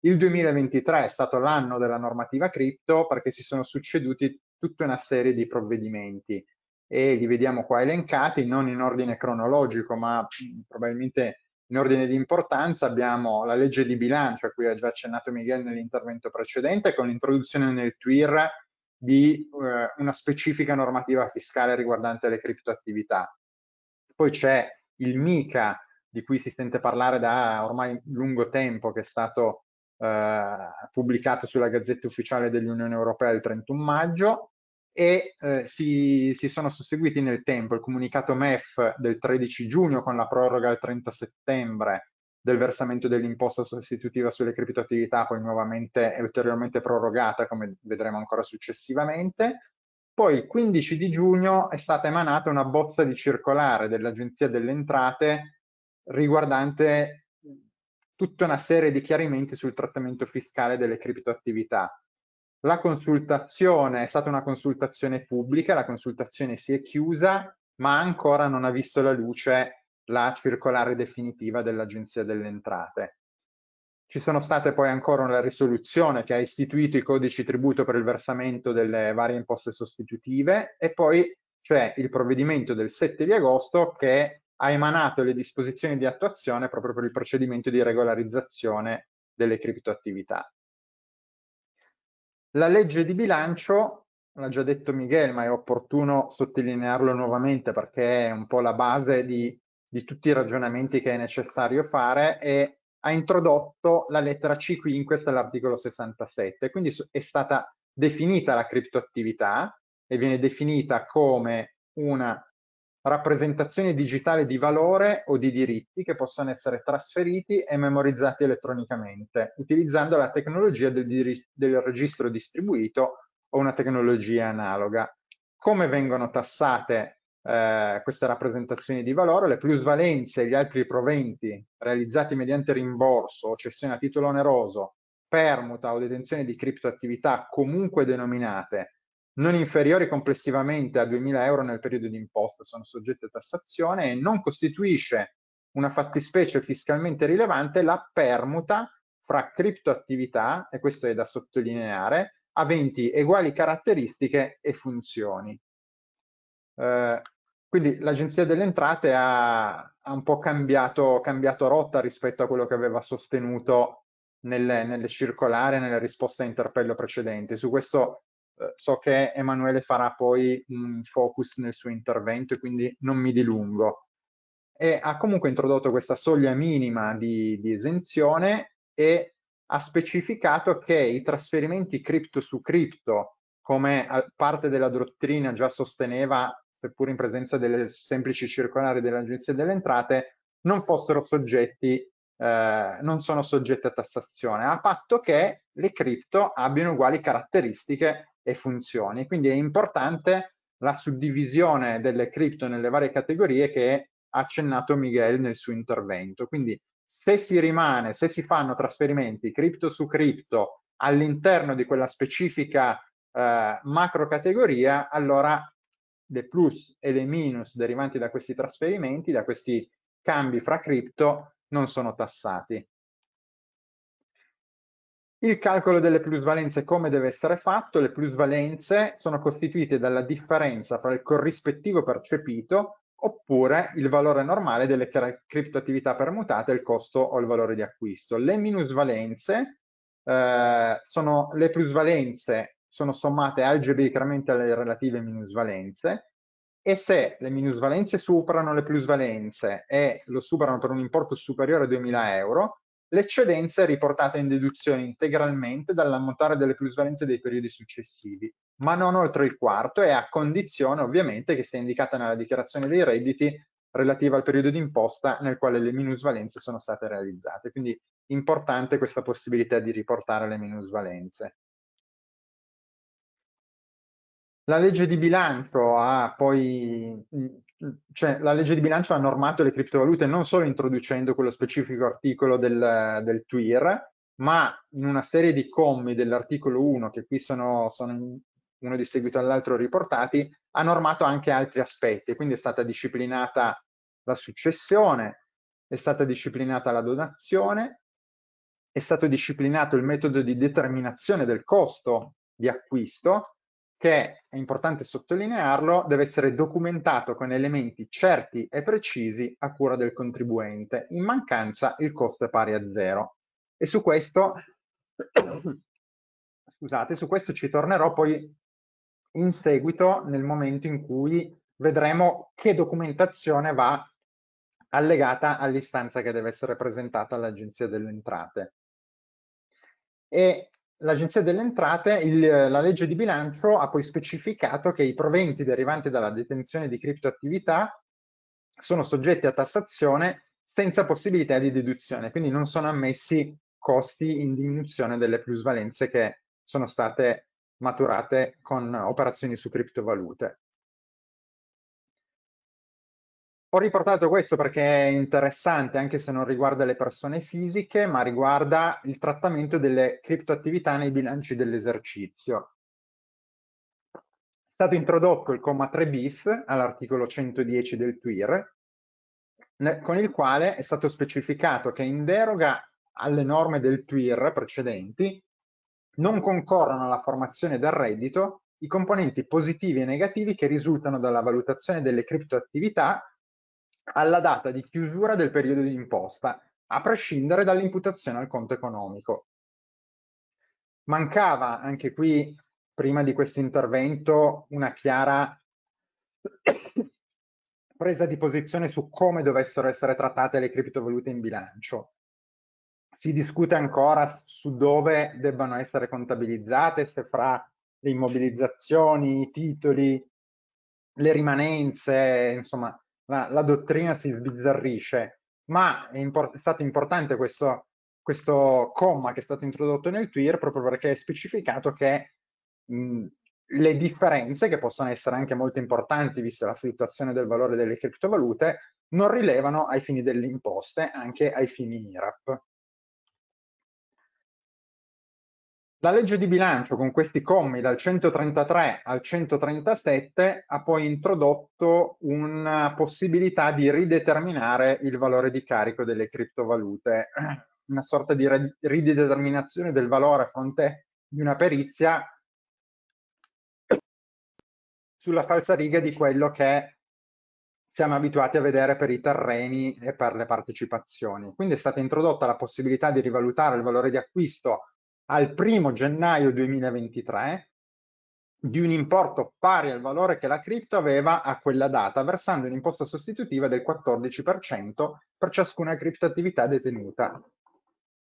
Il 2023 è stato l'anno della normativa cripto perché si sono succeduti tutta una serie di provvedimenti e li vediamo qua elencati, non in ordine cronologico, ma probabilmente in ordine di importanza abbiamo la legge di bilancio, a cui ha già accennato Miguel nell'intervento precedente, con l'introduzione nel TWIR di eh, una specifica normativa fiscale riguardante le criptoattività. Poi c'è il MICA, di cui si sente parlare da ormai lungo tempo, che è stato eh, pubblicato sulla Gazzetta Ufficiale dell'Unione Europea il 31 maggio, e eh, si, si, sono susseguiti nel tempo il comunicato MEF del 13 giugno con la proroga al 30 settembre del versamento dell'imposta sostitutiva sulle criptoattività, poi nuovamente e ulteriormente prorogata, come vedremo ancora successivamente. Poi il 15 di giugno è stata emanata una bozza di circolare dell'Agenzia delle Entrate riguardante tutta una serie di chiarimenti sul trattamento fiscale delle criptoattività la consultazione è stata una consultazione pubblica, la consultazione si è chiusa, ma ancora non ha visto la luce la circolare definitiva dell'Agenzia delle Entrate. Ci sono state poi ancora una risoluzione che ha istituito i codici tributo per il versamento delle varie imposte sostitutive e poi c'è il provvedimento del 7 di agosto che ha emanato le disposizioni di attuazione proprio per il procedimento di regolarizzazione delle criptoattività. La legge di bilancio, l'ha già detto Miguel, ma è opportuno sottolinearlo nuovamente perché è un po' la base di, di tutti i ragionamenti che è necessario fare, e ha introdotto la lettera C5, questo è l'articolo 67, quindi è stata definita la criptoattività e viene definita come una rappresentazioni digitali di valore o di diritti che possono essere trasferiti e memorizzati elettronicamente, utilizzando la tecnologia del, dir- del registro distribuito o una tecnologia analoga. Come vengono tassate eh, queste rappresentazioni di valore? Le plusvalenze e gli altri proventi realizzati mediante rimborso o cessione a titolo oneroso, permuta o detenzione di criptoattività comunque denominate non inferiori complessivamente a 2.000 euro nel periodo di imposta sono soggette a tassazione e non costituisce una fattispecie fiscalmente rilevante la permuta fra criptoattività, e questo è da sottolineare, aventi uguali caratteristiche e funzioni. Eh, quindi l'Agenzia delle Entrate ha, ha un po' cambiato, cambiato, rotta rispetto a quello che aveva sostenuto nelle, nelle circolari nelle risposte a interpello precedenti. Su questo eh, so che Emanuele farà poi un focus nel suo intervento e quindi non mi dilungo. E ha comunque introdotto questa soglia minima di, di esenzione e ha specificato che i trasferimenti cripto su cripto, come eh, parte della dottrina già sosteneva, seppur in presenza delle semplici circolari dell'Agenzia delle Entrate, non fossero soggetti eh, non sono soggette a tassazione, a patto che le cripto abbiano uguali caratteristiche e funzioni. Quindi è importante la suddivisione delle cripto nelle varie categorie che ha accennato Miguel nel suo intervento. Quindi se si rimane, se si fanno trasferimenti cripto su cripto all'interno di quella specifica eh, macro categoria, allora le plus e le minus derivanti da questi trasferimenti, da questi cambi fra cripto, non sono tassati. Il calcolo delle plusvalenze come deve essere fatto? Le plusvalenze sono costituite dalla differenza fra il corrispettivo percepito oppure il valore normale delle criptoattività permutate, il costo o il valore di acquisto. Le minusvalenze eh, sono le plusvalenze sono sommate algebricamente alle relative minusvalenze e se le minusvalenze superano le plusvalenze e lo superano per un importo superiore a 2000 euro, L'eccedenza è riportata in deduzione integralmente dall'ammontare delle plusvalenze dei periodi successivi, ma non oltre il quarto e a condizione ovviamente che sia indicata nella dichiarazione dei redditi relativa al periodo d'imposta nel quale le minusvalenze sono state realizzate. Quindi importante questa possibilità di riportare le minusvalenze. La legge di bilancio ha poi cioè, la legge di bilancio ha normato le criptovalute non solo introducendo quello specifico articolo del, del TWIR, ma in una serie di commi dell'articolo 1, che qui sono, sono uno di seguito all'altro riportati, ha normato anche altri aspetti. Quindi è stata disciplinata la successione, è stata disciplinata la donazione, è stato disciplinato il metodo di determinazione del costo di acquisto che è importante sottolinearlo, deve essere documentato con elementi certi e precisi a cura del contribuente. In mancanza il costo è pari a zero. E su questo, scusate, su questo ci tornerò poi in seguito nel momento in cui vedremo che documentazione va allegata all'istanza che deve essere presentata all'Agenzia delle Entrate. E l'Agenzia delle Entrate, il, la legge di bilancio ha poi specificato che i proventi derivanti dalla detenzione di criptoattività sono soggetti a tassazione senza possibilità di deduzione, quindi non sono ammessi costi in diminuzione delle plusvalenze che sono state maturate con operazioni su criptovalute. ho riportato questo perché è interessante, anche se non riguarda le persone fisiche, ma riguarda il trattamento delle criptoattività nei bilanci dell'esercizio. È stato introdotto il comma 3 bis all'articolo 110 del TWIR, con il quale è stato specificato che in deroga alle norme del TWIR precedenti non concorrono alla formazione del reddito i componenti positivi e negativi che risultano dalla valutazione delle criptoattività alla data di chiusura del periodo di imposta, a prescindere dall'imputazione al conto economico. Mancava anche qui, prima di questo intervento, una chiara presa di posizione su come dovessero essere trattate le criptovalute in bilancio. Si discute ancora su dove debbano essere contabilizzate, se fra le immobilizzazioni, i titoli, le rimanenze, insomma, la, la dottrina si sbizzarrisce, ma è, import- è stato importante questo, questo, comma che è stato introdotto nel TWIR proprio perché è specificato che mh, le differenze, che possono essere anche molto importanti vista la fluttuazione del valore delle criptovalute, non rilevano ai fini delle imposte, anche ai fini IRAP. La legge di bilancio con questi commi dal 133 al 137 ha poi introdotto una possibilità di rideterminare il valore di carico delle criptovalute, una sorta di rideterminazione del valore a fronte di una perizia sulla falsariga di quello che siamo abituati a vedere per i terreni e per le partecipazioni. Quindi è stata introdotta la possibilità di rivalutare il valore di acquisto al 1 gennaio 2023 di un importo pari al valore che la cripto aveva a quella data, versando un'imposta sostitutiva del 14% per ciascuna criptoattività detenuta.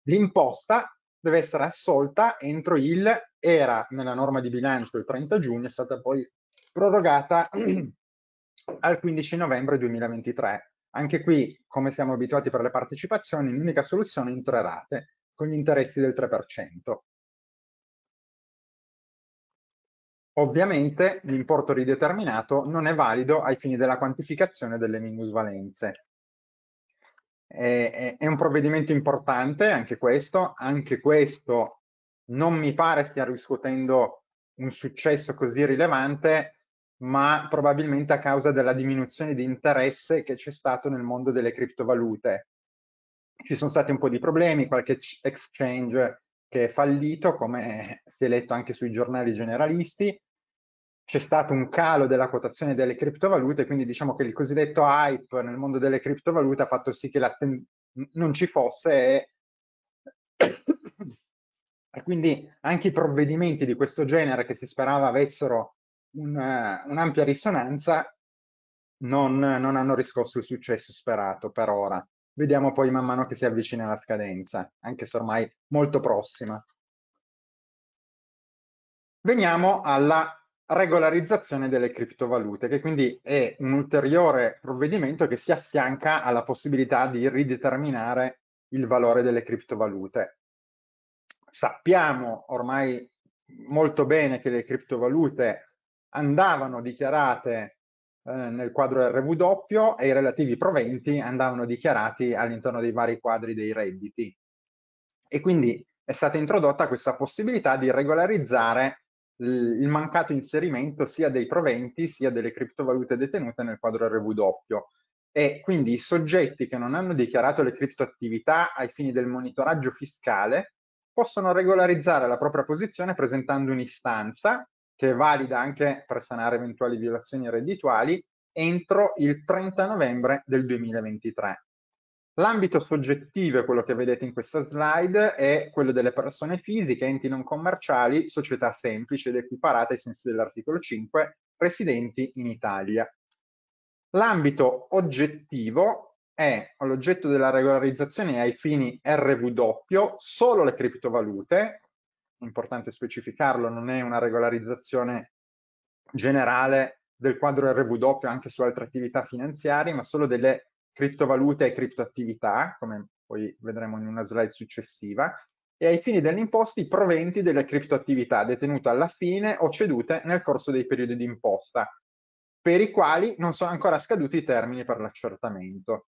L'imposta deve essere assolta entro il, era nella norma di bilancio il 30 giugno, è stata poi prorogata al 15 novembre 2023. Anche qui, come siamo abituati per le partecipazioni, l'unica soluzione in tre rate con gli interessi del 3%. Ovviamente l'importo rideterminato non è valido ai fini della quantificazione delle minusvalenze. È, è, un provvedimento importante anche questo, anche questo non mi pare stia riscuotendo un successo così rilevante, ma probabilmente a causa della diminuzione di interesse che c'è stato nel mondo delle criptovalute ci sono stati un po' di problemi, qualche exchange che è fallito, come si è letto anche sui giornali generalisti, c'è stato un calo della quotazione delle criptovalute, quindi diciamo che il cosiddetto hype nel mondo delle criptovalute ha fatto sì che non ci fosse e... e... quindi anche i provvedimenti di questo genere che si sperava avessero un'ampia risonanza non, non hanno riscosso il successo sperato per ora. Vediamo poi man mano che si avvicina la scadenza, anche se ormai molto prossima. Veniamo alla regolarizzazione delle criptovalute, che quindi è un ulteriore provvedimento che si affianca alla possibilità di rideterminare il valore delle criptovalute. Sappiamo ormai molto bene che le criptovalute andavano dichiarate eh, nel quadro RW e i relativi proventi andavano dichiarati all'interno dei vari quadri dei redditi. E quindi è stata introdotta questa possibilità di regolarizzare il mancato inserimento sia dei proventi sia delle criptovalute detenute nel quadro RW e quindi i soggetti che non hanno dichiarato le criptoattività ai fini del monitoraggio fiscale possono regolarizzare la propria posizione presentando un'istanza che è valida anche per sanare eventuali violazioni reddituali, entro il 30 novembre del 2023. L'ambito soggettivo è quello che vedete in questa slide, è quello delle persone fisiche, enti non commerciali, società semplici ed equiparate ai sensi dell'articolo 5, residenti in Italia. L'ambito oggettivo è l'oggetto della regolarizzazione ai fini RW solo le criptovalute importante specificarlo, non è una regolarizzazione generale del quadro RW anche su altre attività finanziarie, ma solo delle criptovalute e criptoattività, come poi vedremo in una slide successiva, e ai fini dell'imposta i proventi delle criptoattività detenute alla fine o cedute nel corso dei periodi di imposta, per i quali non sono ancora scaduti i termini per l'accertamento.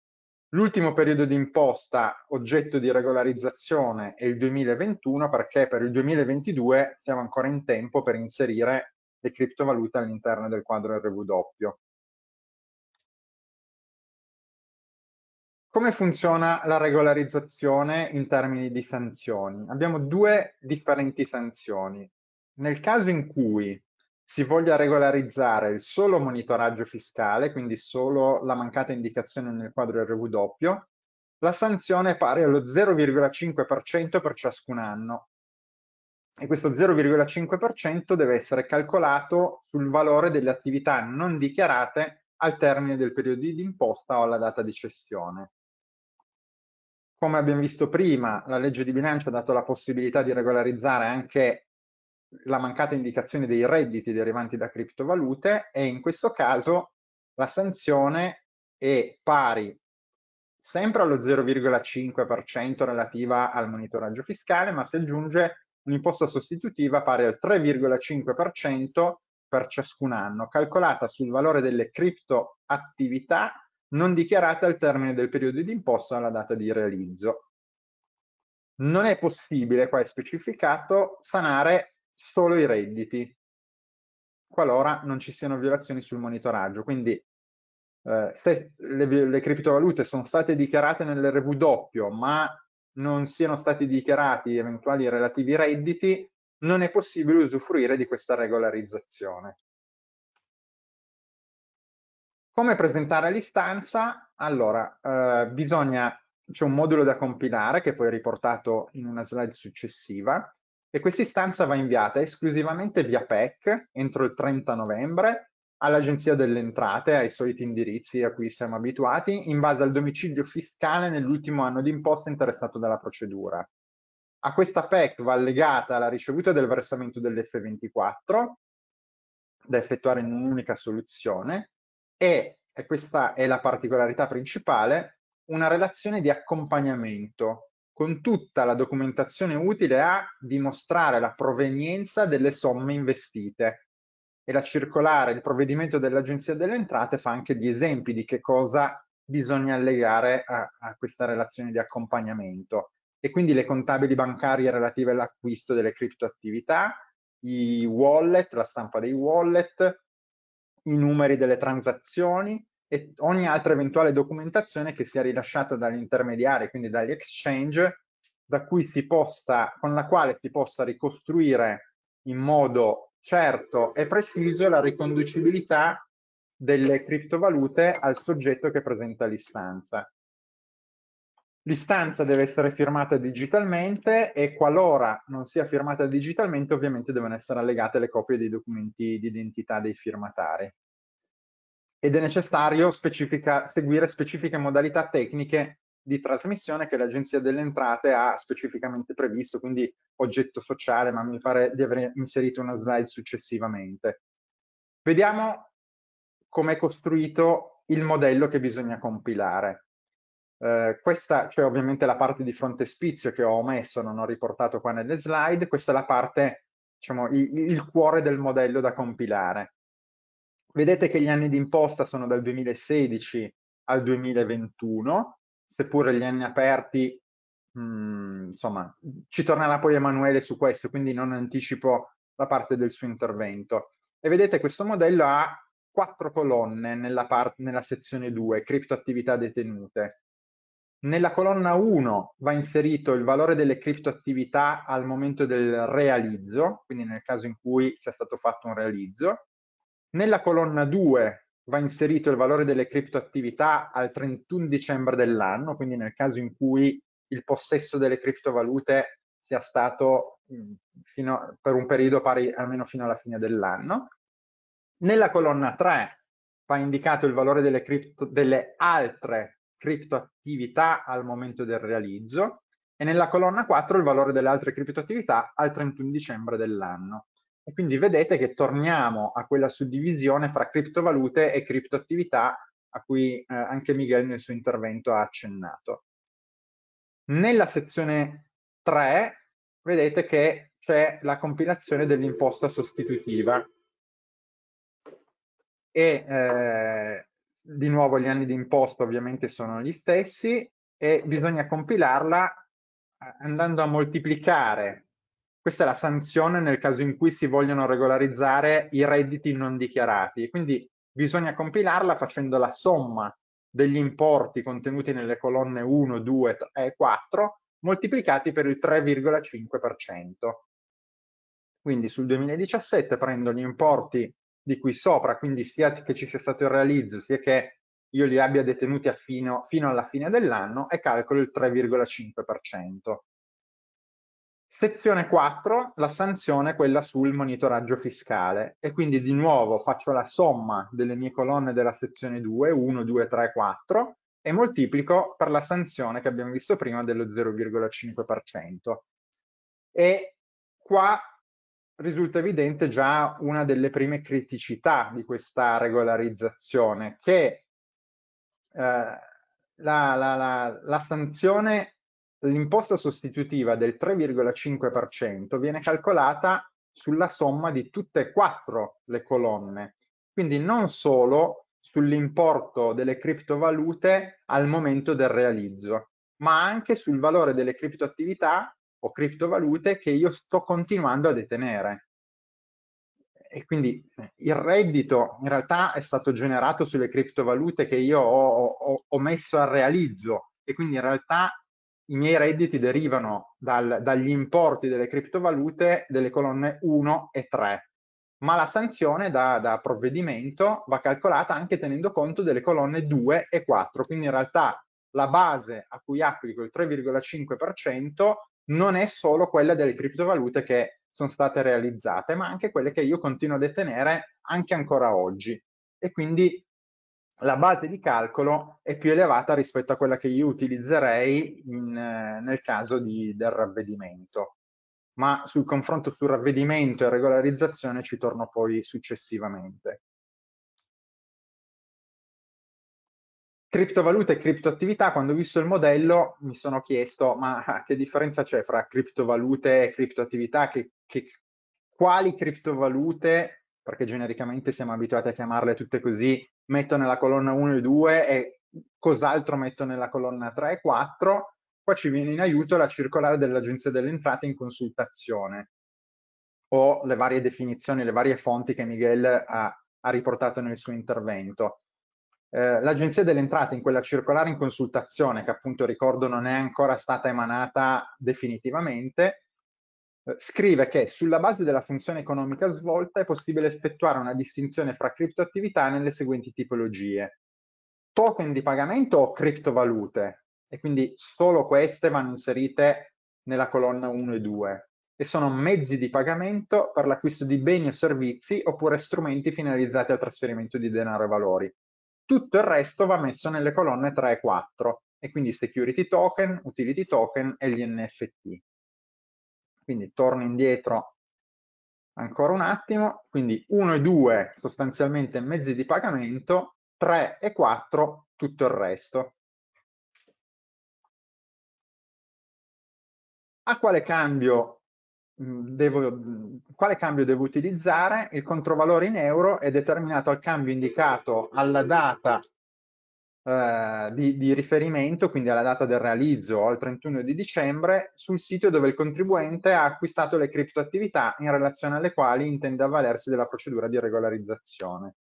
L'ultimo periodo di imposta oggetto di regolarizzazione è il 2021 perché per il 2022 siamo ancora in tempo per inserire le criptovalute all'interno del quadro RW. Come funziona la regolarizzazione in termini di sanzioni? Abbiamo due differenti sanzioni. Nel caso in cui si voglia regolarizzare il solo monitoraggio fiscale, quindi solo la mancata indicazione nel quadro RW, la sanzione è pari allo 0,5% per ciascun anno. E questo 0,5% deve essere calcolato sul valore delle attività non dichiarate al termine del periodo di imposta o alla data di cessione. Come abbiamo visto prima, la legge di bilancio ha dato la possibilità di regolarizzare anche la mancata indicazione dei redditi derivanti da criptovalute e in questo caso la sanzione è pari sempre allo 0,5% relativa al monitoraggio fiscale, ma si aggiunge un'imposta sostitutiva pari al 3,5% per ciascun anno, calcolata sul valore delle criptoattività non dichiarate al termine del periodo di imposta alla data di realizzo. Non è possibile, qua è specificato, sanare solo i redditi, qualora non ci siano violazioni sul monitoraggio. Quindi eh, se le, le, criptovalute sono state dichiarate nell'RW ma non siano stati dichiarati eventuali relativi redditi, non è possibile usufruire di questa regolarizzazione. Come presentare l'istanza? Allora, eh, bisogna, c'è un modulo da compilare che poi è riportato in una slide successiva, e questa istanza va inviata esclusivamente via PEC entro il 30 novembre all'Agenzia delle Entrate, ai soliti indirizzi a cui siamo abituati, in base al domicilio fiscale nell'ultimo anno di imposta interessato dalla procedura. A questa PEC va legata la ricevuta del versamento dell'F24, da effettuare in un'unica soluzione, e, e questa è la particolarità principale, una relazione di accompagnamento con tutta la documentazione utile a dimostrare la provenienza delle somme investite. E la circolare, il provvedimento dell'Agenzia delle Entrate fa anche gli esempi di che cosa bisogna allegare a, a questa relazione di accompagnamento. E quindi le contabili bancarie relative all'acquisto delle criptoattività, i wallet, la stampa dei wallet, i numeri delle transazioni, e ogni altra eventuale documentazione che sia rilasciata dagli intermediari, quindi dagli exchange, da cui si possa, con la quale si possa ricostruire in modo certo e preciso la riconducibilità delle criptovalute al soggetto che presenta l'istanza. L'istanza deve essere firmata digitalmente e qualora non sia firmata digitalmente ovviamente devono essere allegate le copie dei documenti di identità dei firmatari ed è necessario specifica, seguire specifiche modalità tecniche di trasmissione che l'Agenzia delle Entrate ha specificamente previsto, quindi oggetto sociale, ma mi pare di aver inserito una slide successivamente. Vediamo come è costruito il modello che bisogna compilare. Eh, questa c'è cioè ovviamente la parte di frontespizio che ho omesso, non ho riportato qua nelle slide, questa è la parte, diciamo, il, il cuore del modello da compilare. Vedete che gli anni d'imposta sono dal 2016 al 2021, seppure gli anni aperti, mh, mm, insomma, ci tornerà poi Emanuele su questo, quindi non anticipo la parte del suo intervento. E vedete questo modello ha quattro colonne nella, part- nella sezione 2, criptoattività detenute. Nella colonna 1 va inserito il valore delle criptoattività al momento del realizzo, quindi nel caso in cui sia stato fatto un realizzo, nella colonna 2 va inserito il valore delle criptoattività al 31 dicembre dell'anno, quindi nel caso in cui il possesso delle criptovalute sia stato a, mm, per un periodo pari almeno fino alla fine dell'anno. Nella colonna 3 va indicato il valore delle, cripto, delle altre criptoattività al momento del realizzo e nella colonna 4 il valore delle altre criptoattività al 31 dicembre dell'anno. E quindi vedete che torniamo a quella suddivisione fra criptovalute e criptoattività a cui eh, anche Miguel nel suo intervento ha accennato. Nella sezione 3 vedete che c'è la compilazione dell'imposta sostitutiva e eh, di nuovo gli anni di imposta ovviamente sono gli stessi e bisogna compilarla eh, andando a moltiplicare questa è la sanzione nel caso in cui si vogliono regolarizzare i redditi non dichiarati. Quindi bisogna compilarla facendo la somma degli importi contenuti nelle colonne 1, 2 e 4 moltiplicati per il 3,5%. Quindi sul 2017 prendo gli importi di qui sopra, quindi sia che ci sia stato il realizzo, sia che io li abbia detenuti fino, fino alla fine dell'anno e calcolo il 3,5%. Sezione 4, la sanzione è quella sul monitoraggio fiscale e quindi di nuovo faccio la somma delle mie colonne della sezione 2, 1, 2, 3, 4 e moltiplico per la sanzione che abbiamo visto prima dello 0,5%. E qua risulta evidente già una delle prime criticità di questa regolarizzazione che eh, la, la, la, la sanzione L'imposta sostitutiva del 3,5% viene calcolata sulla somma di tutte e quattro le colonne, quindi non solo sull'importo delle criptovalute al momento del realizzo, ma anche sul valore delle criptoattività o criptovalute che io sto continuando a detenere. E quindi eh, il reddito in realtà è stato generato sulle criptovalute che io ho, ho, ho messo a realizzo e quindi in realtà i miei redditi derivano dal, dagli importi delle criptovalute delle colonne 1 e 3, ma la sanzione da, da, provvedimento va calcolata anche tenendo conto delle colonne 2 e 4, quindi in realtà la base a cui applico il 3,5% non è solo quella delle criptovalute che sono state realizzate, ma anche quelle che io continuo a detenere anche ancora oggi. E quindi la base di calcolo è più elevata rispetto a quella che io utilizzerei in, eh, nel caso di, del ravvedimento. Ma sul confronto sul ravvedimento e regolarizzazione ci torno poi successivamente. Criptovalute e criptoattività, quando ho visto il modello mi sono chiesto ma che differenza c'è fra criptovalute e criptoattività, che, che, quali criptovalute, perché genericamente siamo abituati a chiamarle tutte così, metto nella colonna 1 e 2 e cos'altro metto nella colonna 3 e 4, qua ci viene in aiuto la circolare dell'Agenzia delle Entrate in consultazione o le varie definizioni, le varie fonti che Miguel ha, ha riportato nel suo intervento. Eh, L'Agenzia delle Entrate in quella circolare in consultazione, che appunto ricordo non è ancora stata emanata definitivamente, eh, scrive che sulla base della funzione economica svolta è possibile effettuare una distinzione fra criptoattività nelle seguenti tipologie. Token di pagamento o criptovalute, e quindi solo queste vanno inserite nella colonna 1 e 2, e sono mezzi di pagamento per l'acquisto di beni o servizi oppure strumenti finalizzati al trasferimento di denaro e valori. Tutto il resto va messo nelle colonne 3 e 4, e quindi security token, utility token e gli NFT. Quindi torno indietro ancora un attimo, quindi 1 e 2 sostanzialmente mezzi di pagamento, 3 e 4 tutto il resto. A quale cambio devo, quale cambio devo utilizzare? Il controvalore in euro è determinato al cambio indicato alla data eh, di, di, riferimento, quindi alla data del realizzo al 31 di dicembre, sul sito dove il contribuente ha acquistato le criptoattività in relazione alle quali intende avvalersi della procedura di regolarizzazione.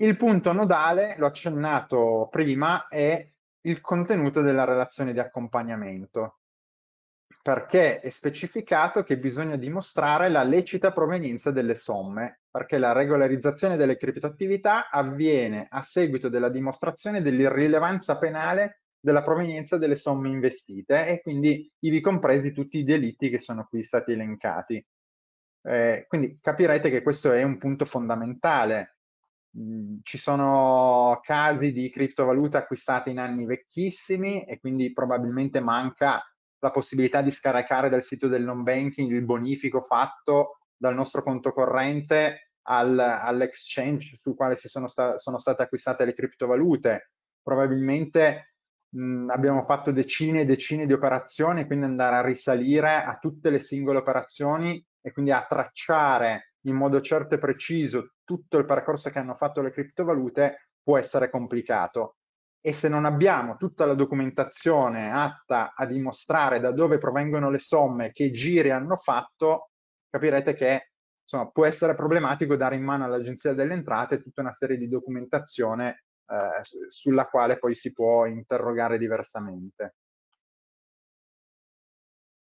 Il punto nodale, l'ho accennato prima, è il contenuto della relazione di accompagnamento, perché è specificato che bisogna dimostrare la lecita provenienza delle somme perché la regolarizzazione delle criptoattività avviene a seguito della dimostrazione dell'irrilevanza penale della provenienza delle somme investite e quindi ivi compresi tutti i delitti che sono qui stati elencati. Eh, quindi capirete che questo è un punto fondamentale. Mm, ci sono casi di criptovalute acquistate in anni vecchissimi e quindi probabilmente manca la possibilità di scaricare dal sito del non banking il bonifico fatto dal nostro conto corrente al, all'exchange sul quale sono, sta, sono, state acquistate le criptovalute. Probabilmente mh, abbiamo fatto decine e decine di operazioni, quindi andare a risalire a tutte le singole operazioni e quindi a tracciare in modo certo e preciso tutto il percorso che hanno fatto le criptovalute può essere complicato. E se non abbiamo tutta la documentazione atta a dimostrare da dove provengono le somme, che giri hanno fatto, capirete che insomma, può essere problematico dare in mano all'agenzia delle entrate tutta una serie di documentazione eh, sulla quale poi si può interrogare diversamente.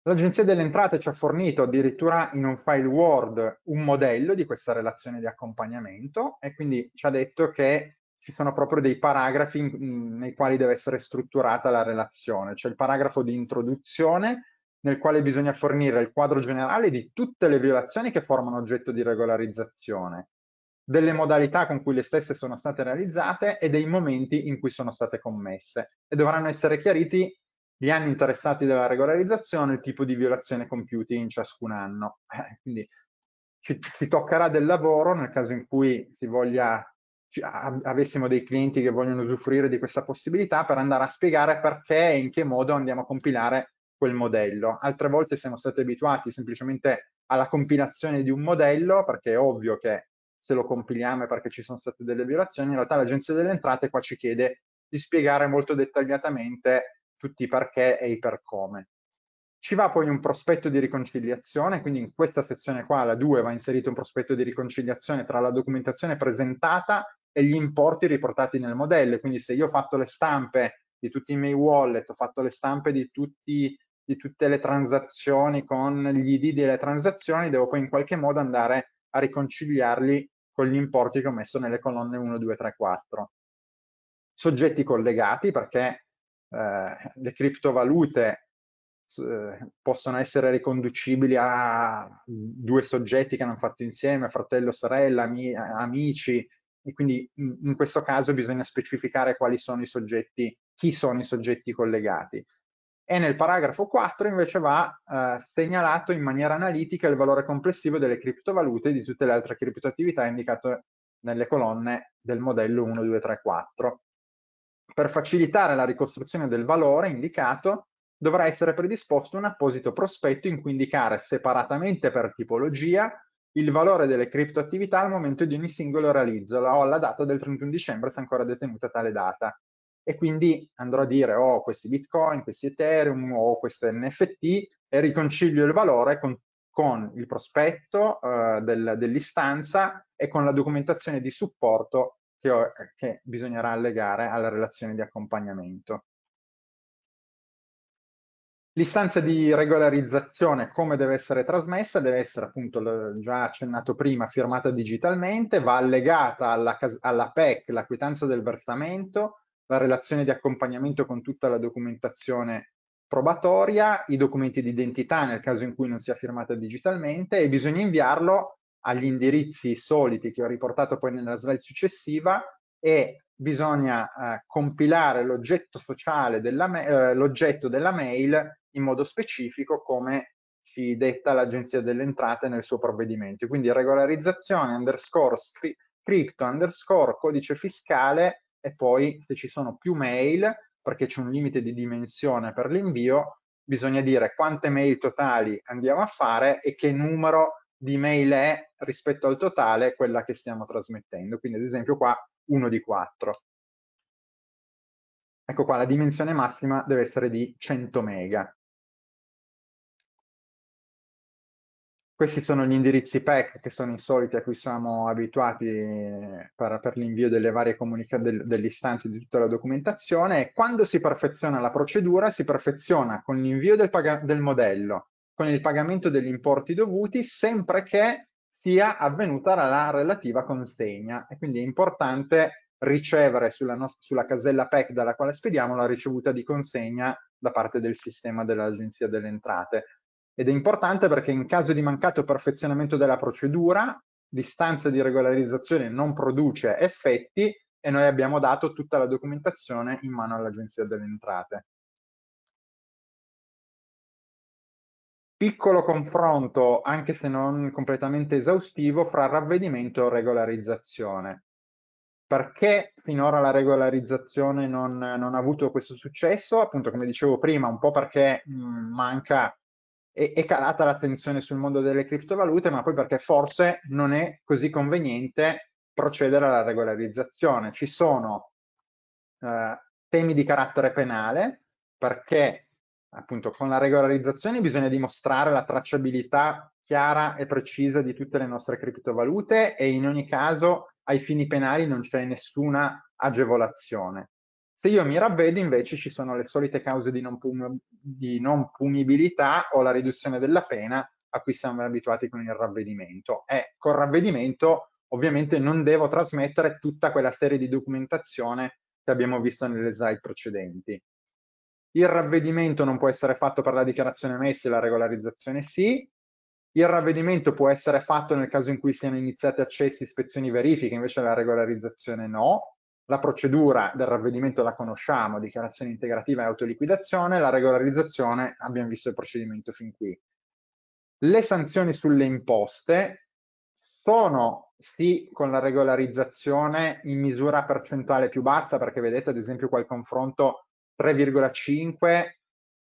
L'Agenzia delle Entrate ci ha fornito addirittura in un file Word un modello di questa relazione di accompagnamento e quindi ci ha detto che ci sono proprio dei paragrafi in, in, nei quali deve essere strutturata la relazione. C'è cioè il paragrafo di introduzione nel quale bisogna fornire il quadro generale di tutte le violazioni che formano oggetto di regolarizzazione, delle modalità con cui le stesse sono state realizzate e dei momenti in cui sono state commesse e dovranno essere chiariti gli anni interessati dalla regolarizzazione, il tipo di violazione compiuti in ciascun anno. Eh, quindi ci, ci, toccherà del lavoro nel caso in cui si voglia avessimo dei clienti che vogliono usufruire di questa possibilità per andare a spiegare perché e in che modo andiamo a compilare quel modello. Altre volte siamo stati abituati semplicemente alla compilazione di un modello, perché è ovvio che se lo compiliamo è perché ci sono state delle violazioni, in realtà l'Agenzia delle Entrate qua ci chiede di spiegare molto dettagliatamente tutti i perché e i per come. Ci va poi un prospetto di riconciliazione, quindi in questa sezione qua, la 2, va inserito un prospetto di riconciliazione tra la documentazione presentata e gli importi riportati nel modello. Quindi se io ho fatto le stampe di tutti i miei wallet, ho fatto le stampe di tutti di tutte le transazioni con gli ID delle transazioni, devo poi in qualche modo andare a riconciliarli con gli importi che ho messo nelle colonne 1, 2, 3, 4. Soggetti collegati perché eh, le criptovalute eh, possono essere riconducibili a due soggetti che hanno fatto insieme, fratello, sorella, amici, e quindi in questo caso bisogna specificare quali sono i soggetti, chi sono i soggetti collegati e nel paragrafo 4 invece va eh, segnalato in maniera analitica il valore complessivo delle criptovalute e di tutte le altre criptoattività indicate nelle colonne del modello 1, 2, 3, 4. Per facilitare la ricostruzione del valore indicato dovrà essere predisposto un apposito prospetto in cui indicare separatamente per tipologia il valore delle criptoattività al momento di ogni singolo realizzo o alla data del 31 dicembre se ancora detenuta tale data e quindi andrò a dire ho oh, questi Bitcoin, questi Ethereum o oh, questo NFT e riconcilio il valore con, con il prospetto eh, del, dell'istanza e con la documentazione di supporto che, ho, che bisognerà allegare alla relazione di accompagnamento. L'istanza di regolarizzazione come deve essere trasmessa? Deve essere appunto già accennato prima firmata digitalmente, va allegata alla, alla PEC, la quietanza del versamento, la relazione di accompagnamento con tutta la documentazione probatoria, i documenti di identità nel caso in cui non sia firmata digitalmente e bisogna inviarlo agli indirizzi soliti che ho riportato poi nella slide successiva e bisogna eh, compilare l'oggetto sociale della, eh, l'oggetto della mail in modo specifico come ci detta l'agenzia delle entrate nel suo provvedimento. Quindi regolarizzazione underscore script, crypto underscore codice fiscale e poi se ci sono più mail, perché c'è un limite di dimensione per l'invio, bisogna dire quante mail totali andiamo a fare e che numero di mail è rispetto al totale quella che stiamo trasmettendo. Quindi ad esempio qua 1 di 4. Ecco qua la dimensione massima deve essere di 100 mega. Questi sono gli indirizzi PEC che sono i soliti a cui siamo abituati eh, per, per l'invio delle varie comunica- del, delle istanze di tutta la documentazione. e Quando si perfeziona la procedura, si perfeziona con l'invio del, del modello, con il pagamento degli importi dovuti, sempre che sia avvenuta la relativa consegna. E quindi è importante ricevere sulla, nos- sulla casella PEC dalla quale spediamo la ricevuta di consegna da parte del sistema dell'Agenzia delle Entrate ed è importante perché in caso di mancato perfezionamento della procedura, l'istanza di regolarizzazione non produce effetti e noi abbiamo dato tutta la documentazione in mano all'Agenzia delle Entrate. Piccolo confronto, anche se non completamente esaustivo, fra ravvedimento e regolarizzazione. Perché finora la regolarizzazione non, non ha avuto questo successo? Appunto, come dicevo prima, un po' perché mh, mm, manca è, è calata l'attenzione sul mondo delle criptovalute, ma poi perché forse non è così conveniente procedere alla regolarizzazione. Ci sono eh, temi di carattere penale perché appunto con la regolarizzazione bisogna dimostrare la tracciabilità chiara e precisa di tutte le nostre criptovalute e in ogni caso ai fini penali non c'è nessuna agevolazione. Se io mi ravvedo invece ci sono le solite cause di non, pun- di non punibilità o la riduzione della pena a cui siamo abituati con il ravvedimento. E col ravvedimento ovviamente non devo trasmettere tutta quella serie di documentazione che abbiamo visto nelle slide precedenti. Il ravvedimento non può essere fatto per la dichiarazione messa e la regolarizzazione sì, il ravvedimento può essere fatto nel caso in cui siano iniziate accessi, ispezioni, verifiche, invece la regolarizzazione no. La procedura del ravvedimento la conosciamo, dichiarazione integrativa e autoliquidazione, la regolarizzazione abbiamo visto il procedimento fin qui. Le sanzioni sulle imposte sono sì con la regolarizzazione in misura percentuale più bassa perché vedete ad esempio qua il confronto 3,5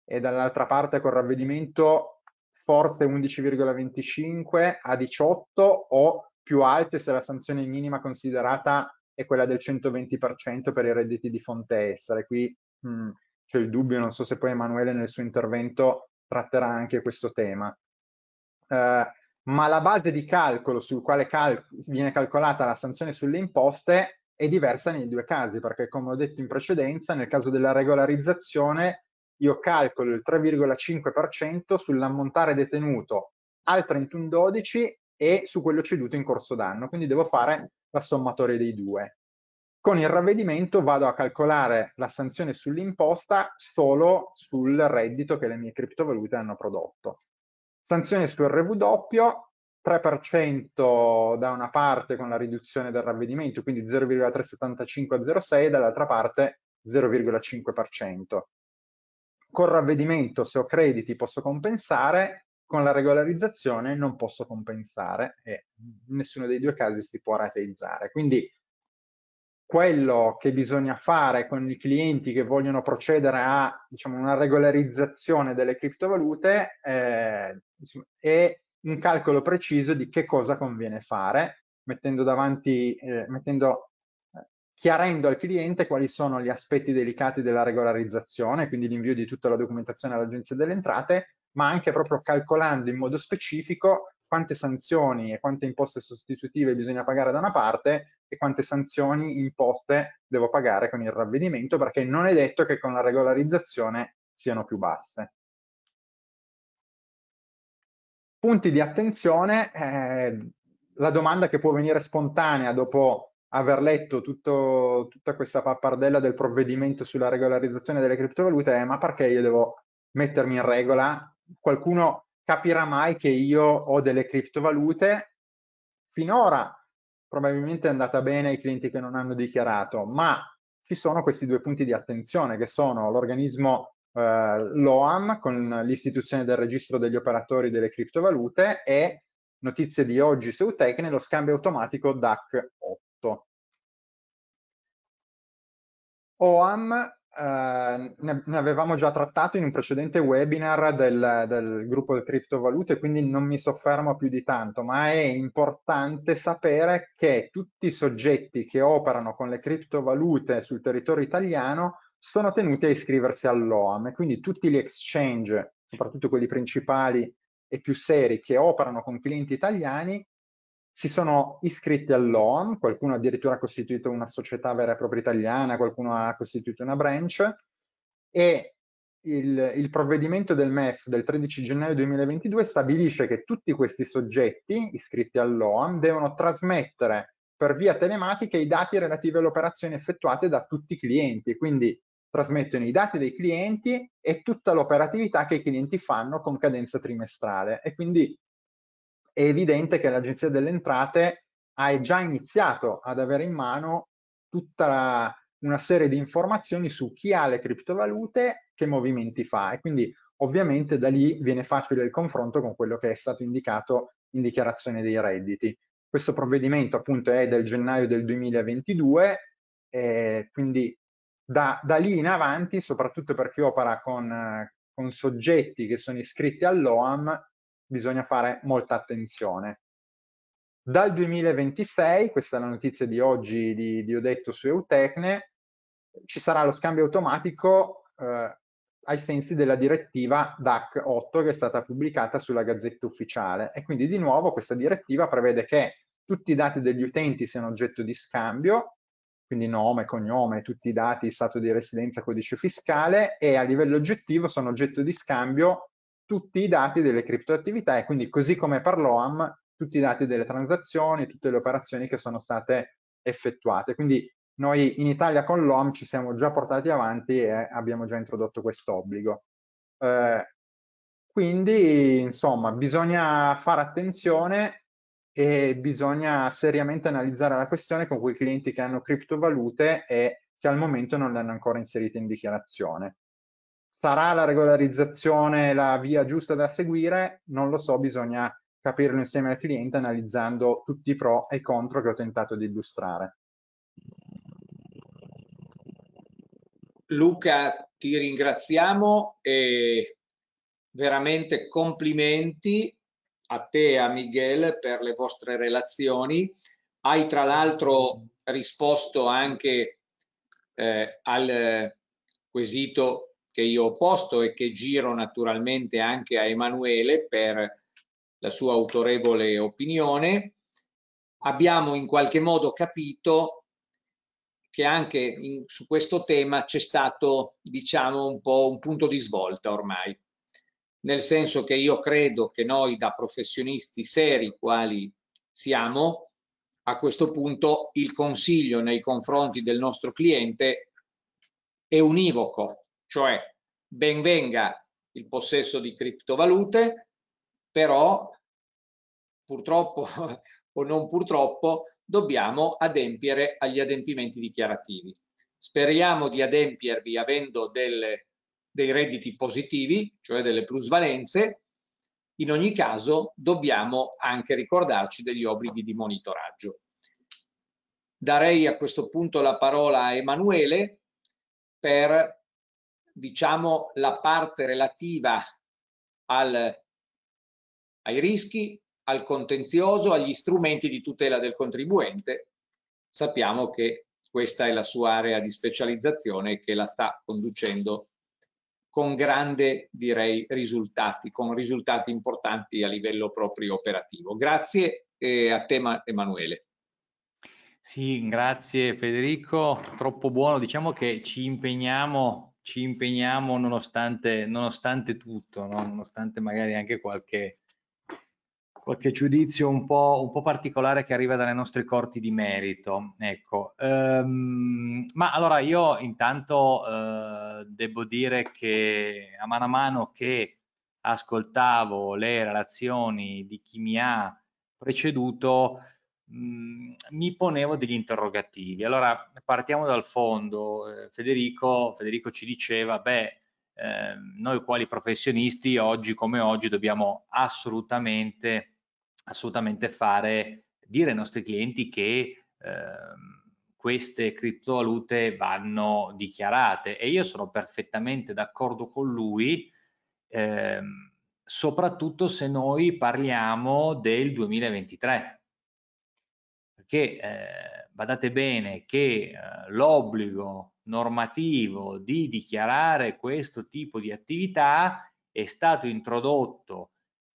e dall'altra parte col ravvedimento forse 11,25 a 18 o più alte se la sanzione è minima considerata e quella del 120% per i redditi di fonte essere. Qui mh, c'è il dubbio, non so se poi Emanuele nel suo intervento tratterà anche questo tema. Eh, ma la base di calcolo sul quale cal- viene calcolata la sanzione sulle imposte è diversa nei due casi, perché come ho detto in precedenza, nel caso della regolarizzazione io calcolo il 3,5% sull'ammontare detenuto al 31-12 e su quello ceduto in corso d'anno, quindi devo fare la sommatoria dei due. Con il ravvedimento vado a calcolare la sanzione sull'imposta solo sul reddito che le mie criptovalute hanno prodotto. Sanzione sul RVW, 3% da una parte con la riduzione del ravvedimento, quindi 0,375 a 0,6, e dall'altra parte 0,5%. Col ravvedimento, se ho crediti, posso compensare, con la regolarizzazione non posso compensare e nessuno dei due casi si può rateizzare. Quindi quello che bisogna fare con i clienti che vogliono procedere a diciamo, una regolarizzazione delle criptovalute eh, è un calcolo preciso di che cosa conviene fare, mettendo davanti, eh, mettendo, eh, chiarendo al cliente quali sono gli aspetti delicati della regolarizzazione, quindi l'invio di tutta la documentazione all'agenzia delle entrate, ma anche proprio calcolando in modo specifico quante sanzioni e quante imposte sostitutive bisogna pagare da una parte e quante sanzioni imposte devo pagare con il ravvedimento perché non è detto che con la regolarizzazione siano più basse. Punti di attenzione, eh, la domanda che può venire spontanea dopo aver letto tutto, tutta questa pappardella del provvedimento sulla regolarizzazione delle criptovalute è ma perché io devo mettermi in regola qualcuno capirà mai che io ho delle criptovalute. Finora probabilmente è andata bene ai clienti che non hanno dichiarato, ma ci sono questi due punti di attenzione che sono l'organismo eh, LOAM con l'istituzione del registro degli operatori delle criptovalute e notizie di oggi su Tech nello scambio automatico DAC 8. OAM eh, ne avevamo già trattato in un precedente webinar del, del gruppo criptovalute, quindi non mi soffermo più di tanto, ma è importante sapere che tutti i soggetti che operano con le criptovalute sul territorio italiano sono tenuti a iscriversi all'OAM, e quindi tutti gli exchange, soprattutto quelli principali e più seri che operano con clienti italiani, si sono iscritti all'OAM, qualcuno addirittura ha costituito una società vera e propria italiana, qualcuno ha costituito una branch e il, il, provvedimento del MEF del 13 gennaio 2022 stabilisce che tutti questi soggetti iscritti all'OAM devono trasmettere per via telematica i dati relativi alle operazioni effettuate da tutti i clienti, quindi trasmettono i dati dei clienti e tutta l'operatività che i clienti fanno con cadenza trimestrale e quindi è evidente che l'Agenzia delle Entrate ha già iniziato ad avere in mano tutta la, una serie di informazioni su chi ha le criptovalute, che movimenti fa e quindi ovviamente da lì viene facile il confronto con quello che è stato indicato in dichiarazione dei redditi. Questo provvedimento appunto è del gennaio del 2022, eh, quindi da, da, lì in avanti, soprattutto per chi opera con, con soggetti che sono iscritti all'OAM, bisogna fare molta attenzione. Dal 2026, questa è la notizia di oggi di, di Odetto su Eutecne, ci sarà lo scambio automatico eh, ai sensi della direttiva DAC 8 che è stata pubblicata sulla Gazzetta Ufficiale. E quindi di nuovo questa direttiva prevede che tutti i dati degli utenti siano oggetto di scambio, quindi nome, cognome, tutti i dati, stato di residenza, codice fiscale e a livello oggettivo sono oggetto di scambio tutti i dati delle criptoattività e quindi così come per l'OAM tutti i dati delle transazioni, tutte le operazioni che sono state effettuate. Quindi noi in Italia con l'OAM ci siamo già portati avanti e abbiamo già introdotto quest'obbligo. Eh, quindi, insomma, bisogna fare attenzione e bisogna seriamente analizzare la questione con quei clienti che hanno criptovalute e che al momento non le hanno ancora inserite in dichiarazione. Sarà la regolarizzazione la via giusta da seguire? Non lo so, bisogna capirlo insieme al cliente analizzando tutti i pro e i contro che ho tentato di illustrare. Luca, ti ringraziamo e veramente complimenti a te e a Miguel per le vostre relazioni. Hai tra l'altro risposto anche eh, al quesito che io ho posto e che giro naturalmente anche a Emanuele per la sua autorevole opinione. Abbiamo in qualche modo capito che anche in, su questo tema c'è stato, diciamo, un po' un punto di svolta ormai, nel senso che io credo che noi da professionisti seri quali siamo, a questo punto il consiglio nei confronti del nostro cliente è univoco, cioè, ben venga il possesso di criptovalute, però purtroppo o non purtroppo dobbiamo adempiere agli adempimenti dichiarativi. Speriamo di adempiervi avendo delle, dei redditi positivi, cioè delle plusvalenze. In ogni caso dobbiamo anche ricordarci degli obblighi di monitoraggio. Darei a questo punto la parola a Emanuele per diciamo la parte relativa al, ai rischi, al contenzioso, agli strumenti di tutela del contribuente. Sappiamo che questa è la sua area di specializzazione che la sta conducendo con grande, direi, risultati, con risultati importanti a livello proprio operativo. Grazie e eh, a te Emanuele. Sì, grazie Federico, troppo buono. Diciamo che ci impegniamo ci impegniamo nonostante, nonostante tutto, no? nonostante magari anche qualche, qualche giudizio un po', un po', particolare che arriva dalle nostre corti di merito. Ecco. Ehm, ma allora io intanto eh, devo dire che a mano a mano che ascoltavo le relazioni di chi mi ha preceduto, Mhmm, mi ponevo degli interrogativi. Allora partiamo dal fondo. Eh, Federico, Federico ci diceva, beh, eh, noi quali professionisti oggi come oggi dobbiamo assolutamente, assolutamente fare, dire ai nostri clienti che eh, queste criptovalute vanno dichiarate e io sono perfettamente d'accordo con lui, eh, soprattutto se noi parliamo del 2023 perché eh, badate bene che eh, l'obbligo normativo di dichiarare questo tipo di attività è stato introdotto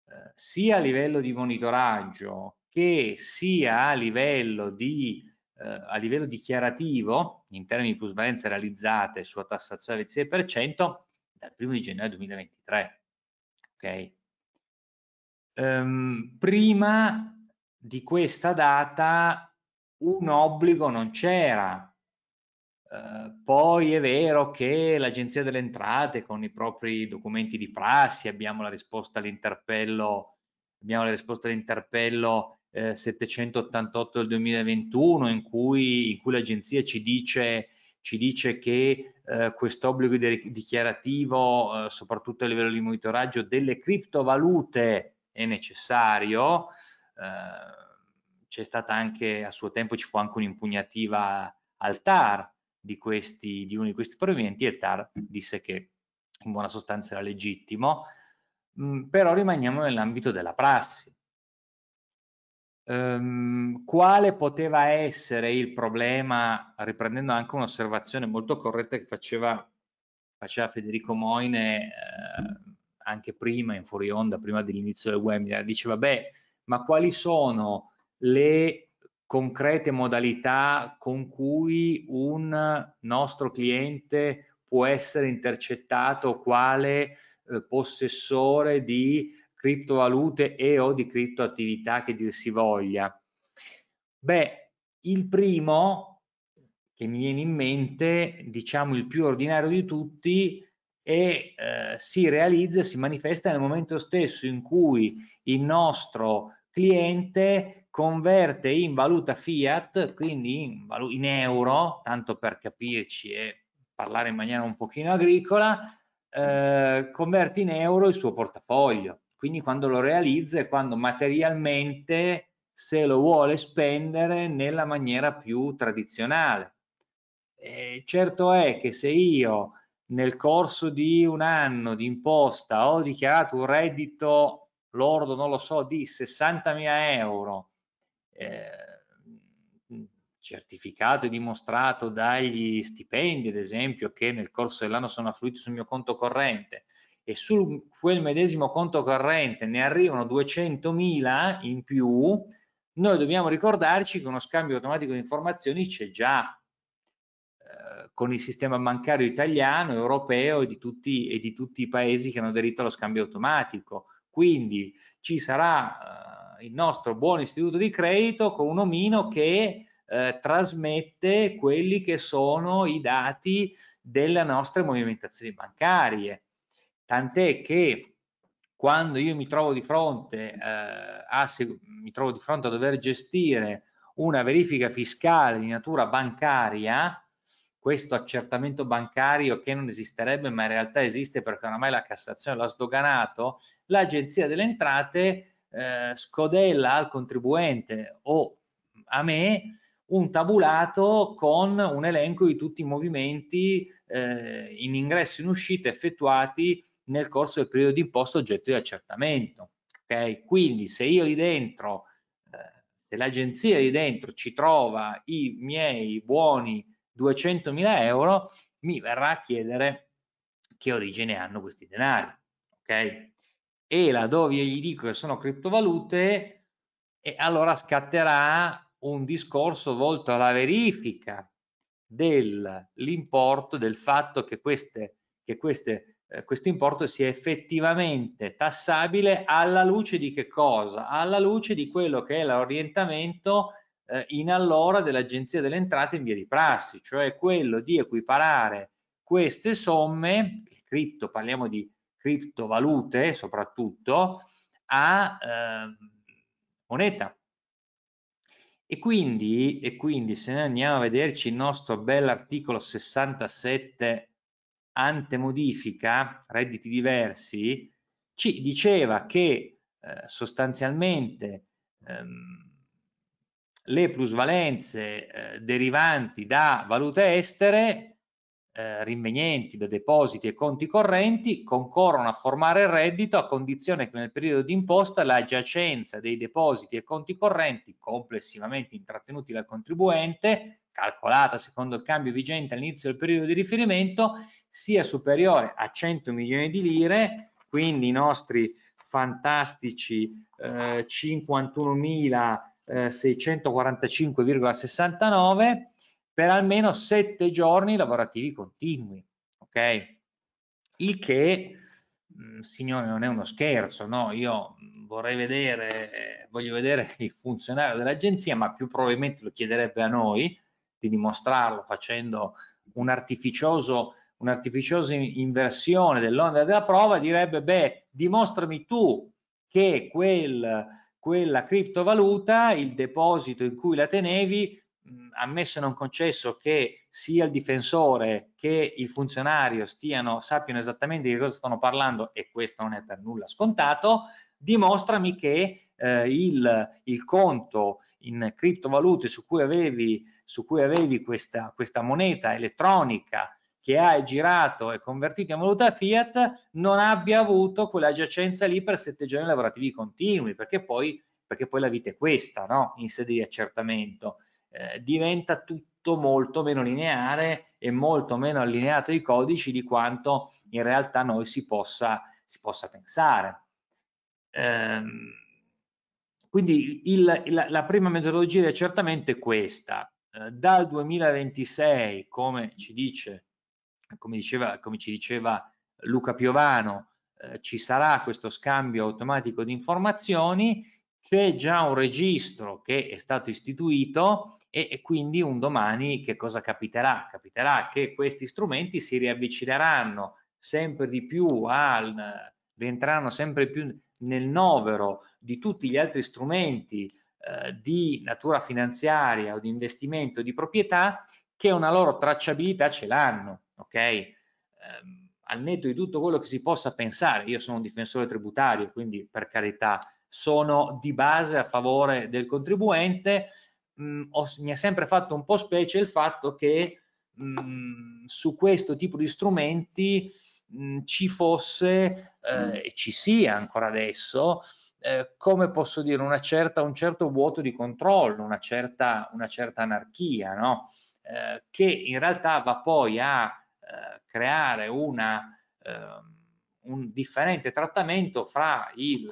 eh, sia a livello di monitoraggio che sia a livello, di, eh, a livello dichiarativo in termini di plusvalenze realizzate sulla tassazione del 6% dal 1 di gennaio 2023. ok Um, prima di questa data un obbligo non c'era. Eh, poi è vero che l'Agenzia delle Entrate con i propri documenti di prassi abbiamo la risposta all'interpello abbiamo la risposta all'interpello eh, 788 del 2021 in cui, in cui l'agenzia ci dice, ci dice che eh, questo obbligo di dichiarativo, eh, soprattutto a livello di monitoraggio delle criptovalute, è necessario. Ehm, c'è stata anche a suo tempo ci fu anche un'impugnativa al TAR di, questi, di uno di questi provvedimenti e il TAR disse che in buona sostanza era legittimo, mh, mm, però rimaniamo nell'ambito della prassi. Um, quale poteva essere il problema, riprendendo anche un'osservazione molto corretta che faceva, faceva Federico Moine eh, anche prima in fuori onda, prima dell'inizio del webinar, diceva beh ma quali sono le concrete modalità con cui un nostro cliente può essere intercettato quale eh, possessore di criptovalute e o di criptoattività che dir si voglia. Beh, il primo che mi viene in mente, diciamo il più ordinario di tutti, e eh, si realizza, e si manifesta nel momento stesso in cui il nostro cliente converte in valuta fiat, quindi in, in euro, tanto per capirci e parlare in maniera un pochino agricola, eh, converte in euro il suo portafoglio. Quindi quando lo realizza è quando materialmente se lo vuole spendere nella maniera più tradizionale. E certo è che se io nel corso di un anno di imposta ho dichiarato un reddito lordo, non lo so, di 60.000 euro eh, certificato e dimostrato dagli stipendi, ad esempio, che nel corso dell'anno sono affluiti sul mio conto corrente e su quel medesimo conto corrente ne arrivano 200.000 in più, noi dobbiamo ricordarci che uno scambio automatico di informazioni c'è già eh, con il sistema bancario italiano, europeo e di, tutti, e di tutti i paesi che hanno aderito allo scambio automatico quindi ci sarà eh, il nostro buon istituto di credito con un omino che eh, trasmette quelli che sono i dati delle nostre movimentazioni bancarie. Tant'è che quando io mi trovo di fronte, eh, a, mi trovo di fronte a dover gestire una verifica fiscale di natura bancaria, questo accertamento bancario che non esisterebbe ma in realtà esiste perché oramai la Cassazione l'ha sdoganato, l'Agenzia delle Entrate eh, scodella al contribuente o a me un tabulato con un elenco di tutti i movimenti eh, in ingresso e in uscita effettuati nel corso del periodo di imposta oggetto di accertamento. Okay? Quindi se io lì dentro, eh, se l'agenzia lì dentro ci trova i miei buoni 200.000 euro, mi verrà a chiedere che origine hanno questi denari. Ok? E laddove io gli dico che sono criptovalute, e allora scatterà un discorso volto alla verifica dell'importo, del fatto che, queste, che queste, eh, questo importo sia effettivamente tassabile alla luce di che cosa? Alla luce di quello che è l'orientamento eh, in allora dell'Agenzia delle Entrate in via di prassi, cioè quello di equiparare queste somme, cripto, parliamo di criptovalute soprattutto, a eh, moneta. E quindi, e quindi se noi andiamo a vederci il nostro bell'articolo 67 ante modifica, redditi diversi, ci diceva che eh, sostanzialmente ehm, le plusvalenze eh, derivanti da valute estere, eh, rinvenienti da depositi e conti correnti, concorrono a formare il reddito a condizione che nel periodo di imposta la giacenza dei depositi e conti correnti complessivamente intrattenuti dal contribuente, calcolata secondo il cambio vigente all'inizio del periodo di riferimento, sia superiore a 100 milioni di lire, quindi i nostri fantastici eh, 51 mila 645,69 eh, per almeno sette giorni lavorativi continui. Ok? Il che, mm, signore non è uno scherzo, no? Io vorrei vedere, voglio vedere il funzionario dell'agenzia, ma più probabilmente lo chiederebbe a noi di dimostrarlo facendo un artificioso un'artificiosa inversione dell'onda della prova direbbe beh dimostrami tu che quel quella criptovaluta, il deposito in cui la tenevi, ammesso e non concesso che sia il difensore che il funzionario stiano, sappiano esattamente di cosa stanno parlando, e questo non è per nulla scontato, dimostrami che eh, il, il, conto in criptovalute su cui avevi, su cui avevi questa, questa moneta elettronica che hai girato e convertito in valuta fiat non abbia avuto quella giacenza lì per sette giorni lavorativi continui, perché poi, perché poi la vita è questa, no? in sede di accertamento. Eh, diventa tutto molto meno lineare e molto meno allineato ai codici di quanto in realtà noi si possa, si possa pensare. Ehm, quindi il, la, la, prima metodologia di accertamento è questa. Eh, dal 2026, come ci dice come, diceva, come ci diceva Luca Piovano, eh, ci sarà questo scambio automatico di informazioni, c'è già un registro che è stato istituito e, e, quindi un domani che cosa capiterà? Capiterà che questi strumenti si riavvicineranno sempre di più al, rientreranno sempre più nel novero di tutti gli altri strumenti eh, di natura finanziaria o di investimento di proprietà che una loro tracciabilità ce l'hanno ok? Eh, al netto di tutto quello che si possa pensare, io sono un difensore tributario, quindi per carità sono di base a favore del contribuente, mh, mm, ho, mi è sempre fatto un po' specie il fatto che mh, mm, su questo tipo di strumenti mh, mm, ci fosse eh, e ci sia ancora adesso eh, come posso dire, una certa, un certo vuoto di controllo, una certa, una certa anarchia, no? eh, che in realtà va poi a eh, creare una, ehm, un differente trattamento fra il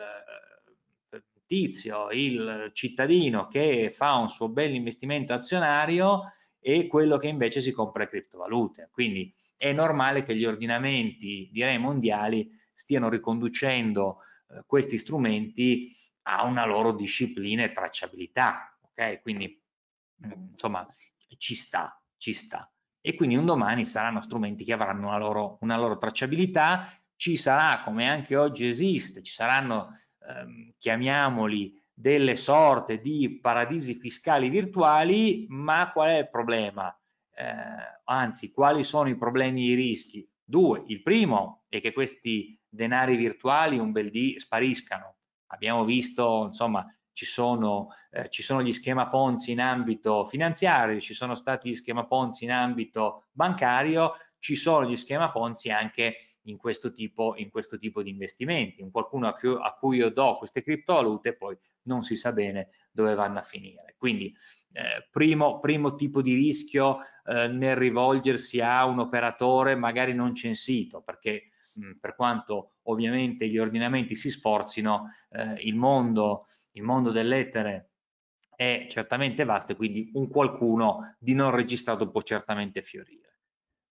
eh, tizio, il cittadino che fa un suo bel investimento azionario e quello che invece si compra criptovalute. Quindi è normale che gli ordinamenti, direi mondiali, stiano riconducendo eh, questi strumenti a una loro disciplina e tracciabilità. Ok, quindi mm, insomma ci sta, ci sta e quindi un domani saranno strumenti che avranno una loro, una loro tracciabilità, ci sarà, come anche oggi esiste, ci saranno, ehm, chiamiamoli, delle sorte di paradisi fiscali virtuali, ma qual è il problema? Eh, anzi, quali sono i problemi e i rischi? Due, il primo è che questi denari virtuali un bel dì spariscano. Abbiamo visto, insomma, ci sono, eh, ci sono gli schema Ponzi in ambito finanziario, ci sono stati gli schema Ponzi in ambito bancario, ci sono gli schema Ponzi anche in questo tipo, in questo tipo di investimenti. Un qualcuno a cui, a cui io do queste criptovalute poi non si sa bene dove vanno a finire. Quindi eh, primo, primo, tipo di rischio eh, nel rivolgersi a un operatore magari non censito, perché mh, per quanto ovviamente gli ordinamenti si sforzino, eh, il mondo il mondo dell'etere è certamente vasto e quindi un qualcuno di non registrato può certamente fiorire.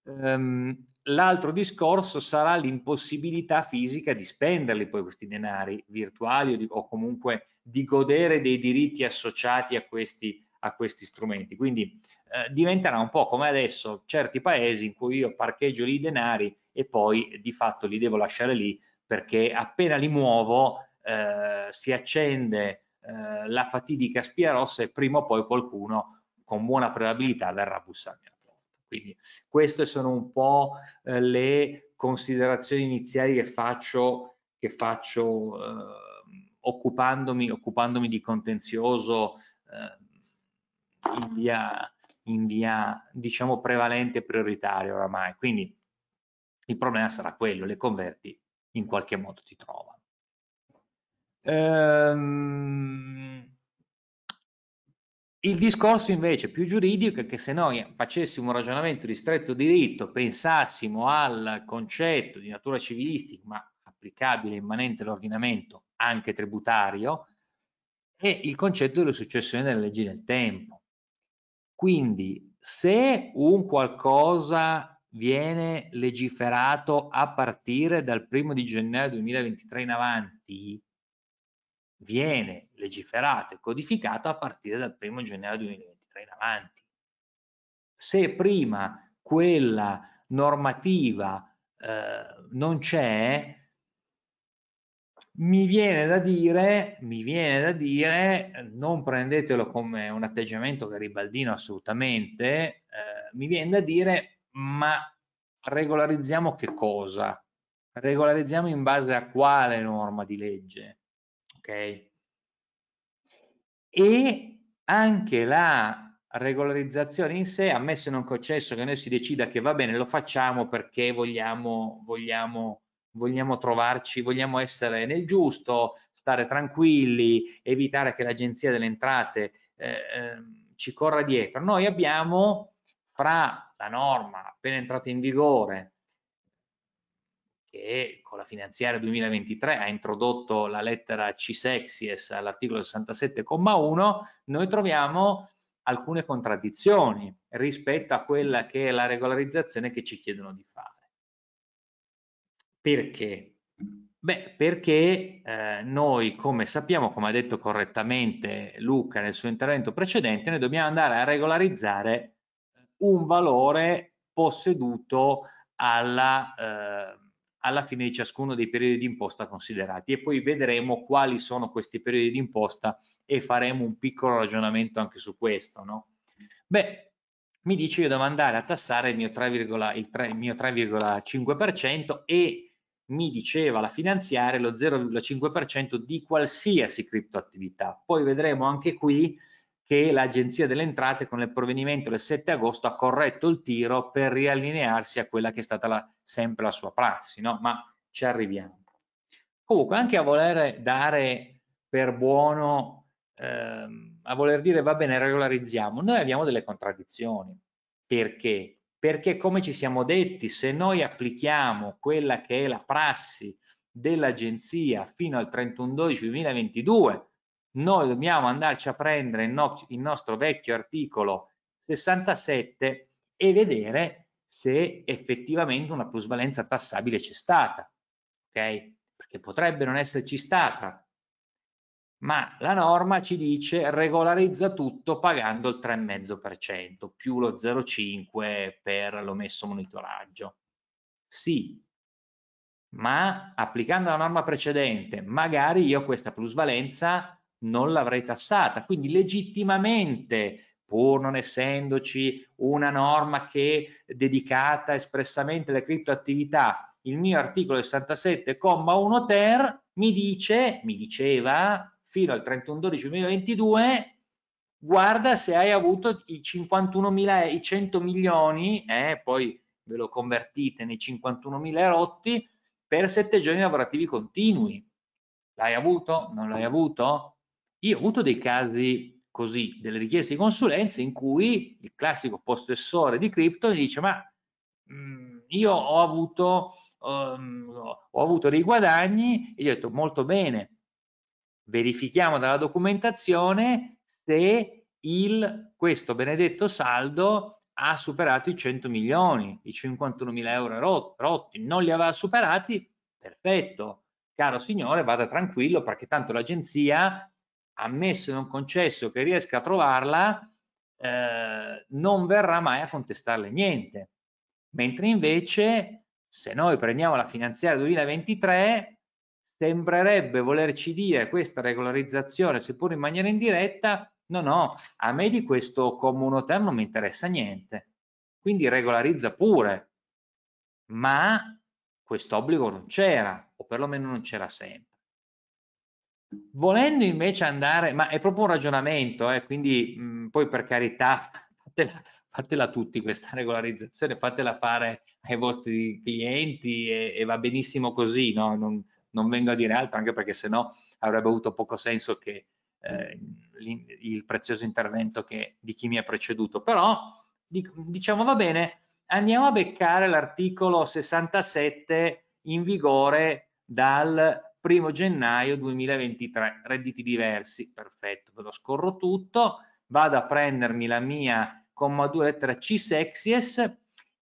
Um, l'altro discorso sarà l'impossibilità fisica di spenderli poi questi denari virtuali o, di, o comunque di godere dei diritti associati a questi, a questi strumenti. Quindi eh, diventerà un po' come adesso certi paesi in cui io parcheggio lì i denari e poi di fatto li devo lasciare lì perché appena li muovo eh, si accende eh, la fatidica spia rossa e prima o poi qualcuno con buona probabilità verrà a bussarmi alla porta. Quindi queste sono un po' eh, le considerazioni iniziali che faccio, che faccio eh, occupandomi, occupandomi, di contenzioso in via, in via diciamo prevalente e prioritaria oramai. Quindi il problema sarà quello, le converti in qualche modo ti trova. Ehm, il discorso invece più giuridico è che se noi facessimo un ragionamento di stretto diritto, pensassimo al concetto di natura civilistica, ma applicabile immanente all'ordinamento anche tributario, è il concetto della successione delle leggi nel tempo. Quindi se un qualcosa viene legiferato a partire dal primo di gennaio 2023 in avanti, viene legiferato e codificato a partire dal 1 gennaio 2023 in avanti. Se prima quella normativa eh, non c'è, mi viene da dire, mi viene da dire, non prendetelo come un atteggiamento garibaldino assolutamente, eh, mi viene da dire, ma regolarizziamo che cosa? Regolarizziamo in base a quale norma di legge? ok? E anche la regolarizzazione in sé, ammesso e non concesso che noi si decida che va bene, lo facciamo perché vogliamo, vogliamo, vogliamo trovarci, vogliamo essere nel giusto, stare tranquilli, evitare che l'agenzia delle entrate eh, ehm, ci corra dietro. Noi abbiamo fra la norma appena entrata in vigore che con la finanziaria 2023 ha introdotto la lettera C sexies all'articolo 67,1, noi troviamo alcune contraddizioni rispetto a quella che è la regolarizzazione che ci chiedono di fare. Perché? Beh, perché eh, noi, come sappiamo, come ha detto correttamente Luca nel suo intervento precedente, noi dobbiamo andare a regolarizzare un valore posseduto alla... Eh, alla fine di ciascuno dei periodi di imposta considerati e poi vedremo quali sono questi periodi di imposta e faremo un piccolo ragionamento anche su questo. No? Beh, mi dice io devo andare a tassare il mio 3,5% e mi diceva la finanziaria lo 0,5% di qualsiasi criptoattività. Poi vedremo anche qui che l'Agenzia delle Entrate con il provvedimento del 7 agosto ha corretto il tiro per riallinearsi a quella che è stata la, sempre la sua prassi, no? ma ci arriviamo. Comunque anche a voler dare per buono, ehm, a voler dire va bene regolarizziamo, noi abbiamo delle contraddizioni. Perché? Perché come ci siamo detti, se noi applichiamo quella che è la prassi dell'Agenzia fino al 31-12-2022, noi dobbiamo andarci a prendere il, no, il nostro vecchio articolo 67 e vedere se effettivamente una plusvalenza tassabile c'è stata, ok? Perché potrebbe non esserci stata, ma la norma ci dice regolarizza tutto pagando il 3,5% più lo 0,5 per l'omesso monitoraggio. Sì, ma applicando la norma precedente, magari io questa plusvalenza non l'avrei tassata. Quindi legittimamente, pur non essendoci una norma che è dedicata espressamente alle criptoattività, il mio articolo 67,1 ter mi dice, mi diceva fino al 31-12-2022, guarda se hai avuto i 51.000, i 100 milioni, eh, poi ve lo convertite nei 51.000 rotti, per sette giorni lavorativi continui. L'hai avuto? Non l'hai avuto? Io ho avuto dei casi così, delle richieste di consulenza in cui il classico possessore di cripto mi dice ma mh, mm, io ho avuto, um, ho avuto dei guadagni e gli ho detto molto bene, verifichiamo dalla documentazione se il, questo benedetto saldo ha superato i 100 milioni, i 51 mila euro rot rotti, non li aveva superati, perfetto, caro signore vada tranquillo perché tanto l'agenzia ammesso e non concesso che riesca a trovarla, eh, non verrà mai a contestarle niente. Mentre invece, se noi prendiamo la finanziaria 2023, sembrerebbe volerci dire questa regolarizzazione, seppur in maniera indiretta, no, no, a me di questo comune hotel non mi interessa niente. Quindi regolarizza pure, ma questo obbligo non c'era, o perlomeno non c'era sempre. Volendo invece andare, ma è proprio un ragionamento, eh, quindi mh, mm, poi per carità fatela, fatela tutti questa regolarizzazione, fatela fare ai vostri clienti e, e va benissimo così, no? non, non, vengo a dire altro anche perché sennò avrebbe avuto poco senso che eh, il prezioso intervento che, di chi mi ha preceduto, però diciamo va bene, andiamo a beccare l'articolo 67 in vigore dal 1 gennaio 2023, redditi diversi, perfetto, ve lo scorro tutto, vado a prendermi la mia comma 2 lettera C sexies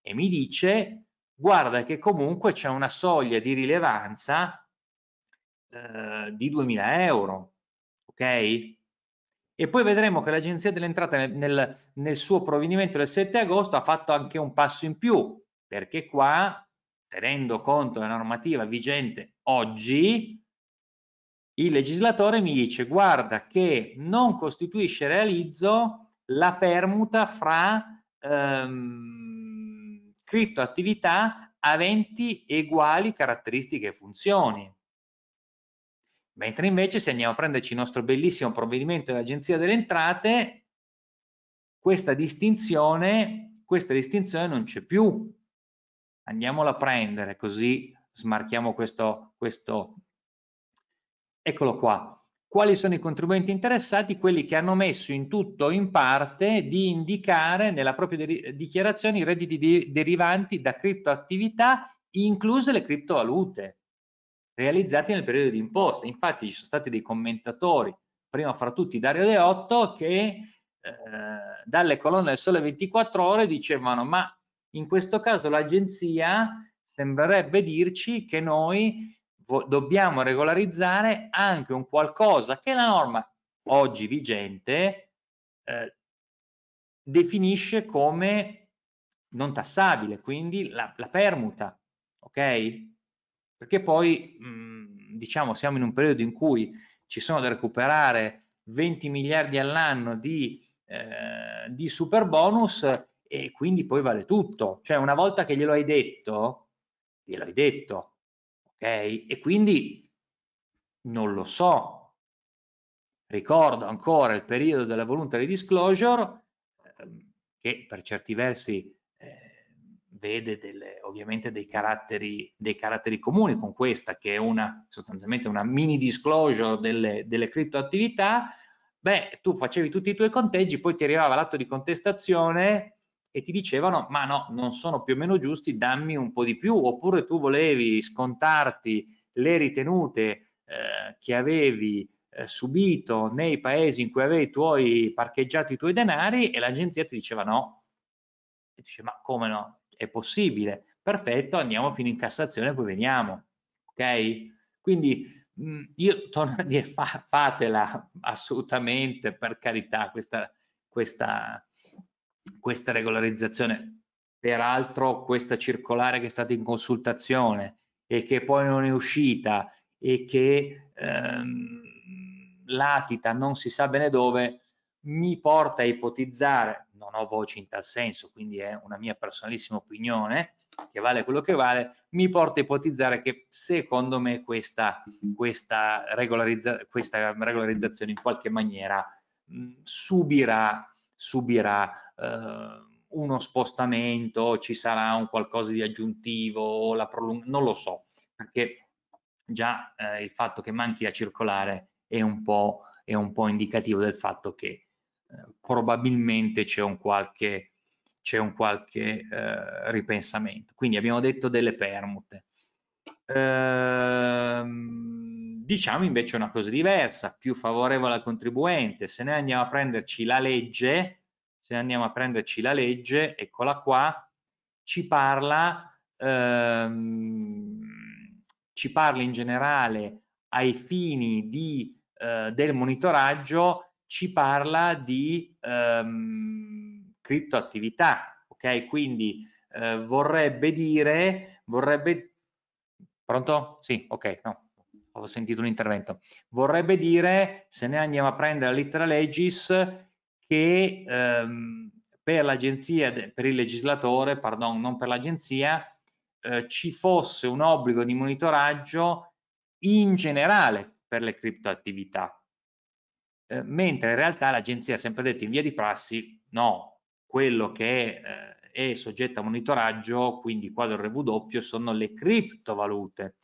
e mi dice guarda che comunque c'è una soglia di rilevanza eh, di 2000 euro, ok? E poi vedremo che l'Agenzia delle Entrate nel, nel, nel, suo provvedimento del 7 agosto ha fatto anche un passo in più, perché qua, tenendo conto della normativa vigente oggi il legislatore mi dice guarda che non costituisce realizzo la permuta fra ehm, criptoattività aventi uguali caratteristiche e funzioni. Mentre invece se andiamo a prenderci il nostro bellissimo provvedimento dell'Agenzia delle Entrate, questa distinzione, questa distinzione non c'è più. Andiamola a prendere così smarchiamo questo, questo, eccolo qua. Quali sono i contribuenti interessati? Quelli che hanno messo in tutto o in parte di indicare nella propria dichiarazione i redditi di derivanti da criptoattività, incluse le criptovalute, realizzati nel periodo di imposta. Infatti ci sono stati dei commentatori, prima fra tutti Dario De Otto, che eh, dalle colonne del Sole 24 Ore dicevano ma in questo caso l'agenzia sembrerebbe dirci che noi dobbiamo regolarizzare anche un qualcosa che la norma oggi vigente eh, definisce come non tassabile, quindi la, la permuta, ok? Perché poi, mh, mm, diciamo, siamo in un periodo in cui ci sono da recuperare 20 miliardi all'anno di, eh, di super bonus e quindi poi vale tutto. Cioè, una volta che glielo hai detto, gliel'hai detto, ok? E quindi non lo so. Ricordo ancora il periodo della voluntary disclosure, ehm, che per certi versi eh, vede delle, ovviamente dei caratteri, dei caratteri, comuni con questa, che è una, sostanzialmente una mini disclosure delle, delle criptoattività, beh, tu facevi tutti i tuoi conteggi, poi ti arrivava l'atto di contestazione e ti dicevano ma no, non sono più o meno giusti, dammi un po' di più, oppure tu volevi scontarti le ritenute eh, che avevi eh, subito nei paesi in cui avevi tuoi, parcheggiato i tuoi denari e l'agenzia ti diceva no. E dice ma come no? È possibile. Perfetto, andiamo fino in Cassazione e poi veniamo. Ok? Quindi mh, mm, io torno a dire fa, fatela assolutamente per carità questa, questa questa regolarizzazione. Peraltro questa circolare che è stata in consultazione e che poi non è uscita e che ehm, latita non si sa bene dove, mi porta a ipotizzare, non ho voce in tal senso, quindi è una mia personalissima opinione, che vale quello che vale, mi porta a ipotizzare che secondo me questa, questa, regolarizza, questa regolarizzazione in qualche maniera mh, subirà, subirà Ehm, uno spostamento, ci sarà un qualcosa di aggiuntivo, la prolung- non lo so, perché già eh, il fatto che manchi la circolare è un po', è un po indicativo del fatto che eh, probabilmente c'è un qualche, c'è un qualche eh, ripensamento. Quindi abbiamo detto delle permute. Ehm, diciamo invece una cosa diversa, più favorevole al contribuente, se noi andiamo a prenderci la legge, se andiamo a prenderci la legge, eccola qua, ci parla, ehm, ci parla in generale ai fini di, eh, del monitoraggio, ci parla di ehm, criptoattività, ok? Quindi eh, vorrebbe dire, vorrebbe... Pronto? Sì, ok, no, ho sentito un intervento. Vorrebbe dire, se ne andiamo a prendere la lettera legis, che ehm, per l'agenzia, per il legislatore, pardon, non per l'agenzia, eh, ci fosse un obbligo di monitoraggio in generale per le criptoattività. Eh, mentre in realtà l'agenzia ha sempre detto in via di prassi no, quello che è, eh, è soggetto a monitoraggio, quindi quadro RW, sono le criptovalute.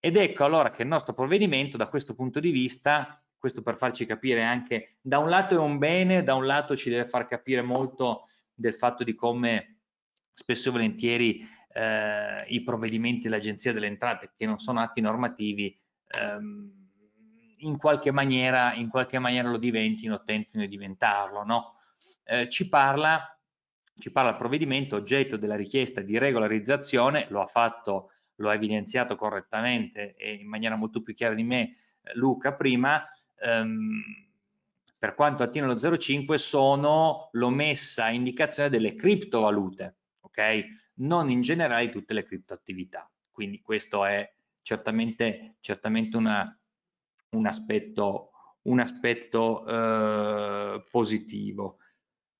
Ed ecco allora che il nostro provvedimento da questo punto di vista questo per farci capire anche, da un lato è un bene, da un lato ci deve far capire molto del fatto di come spesso e volentieri eh, i provvedimenti dell'Agenzia delle Entrate, che non sono atti normativi, ehm, in, qualche maniera, in qualche maniera lo diventino, tentino di diventarlo. No? Eh, ci, parla, ci parla il provvedimento oggetto della richiesta di regolarizzazione, lo ha fatto, lo ha evidenziato correttamente e in maniera molto più chiara di me eh, Luca prima, ehm, per quanto attiene lo 0,5 sono l'omessa indicazione delle criptovalute, ok? Non in generale tutte le criptoattività. Quindi questo è certamente, certamente una, un aspetto, un aspetto eh, positivo.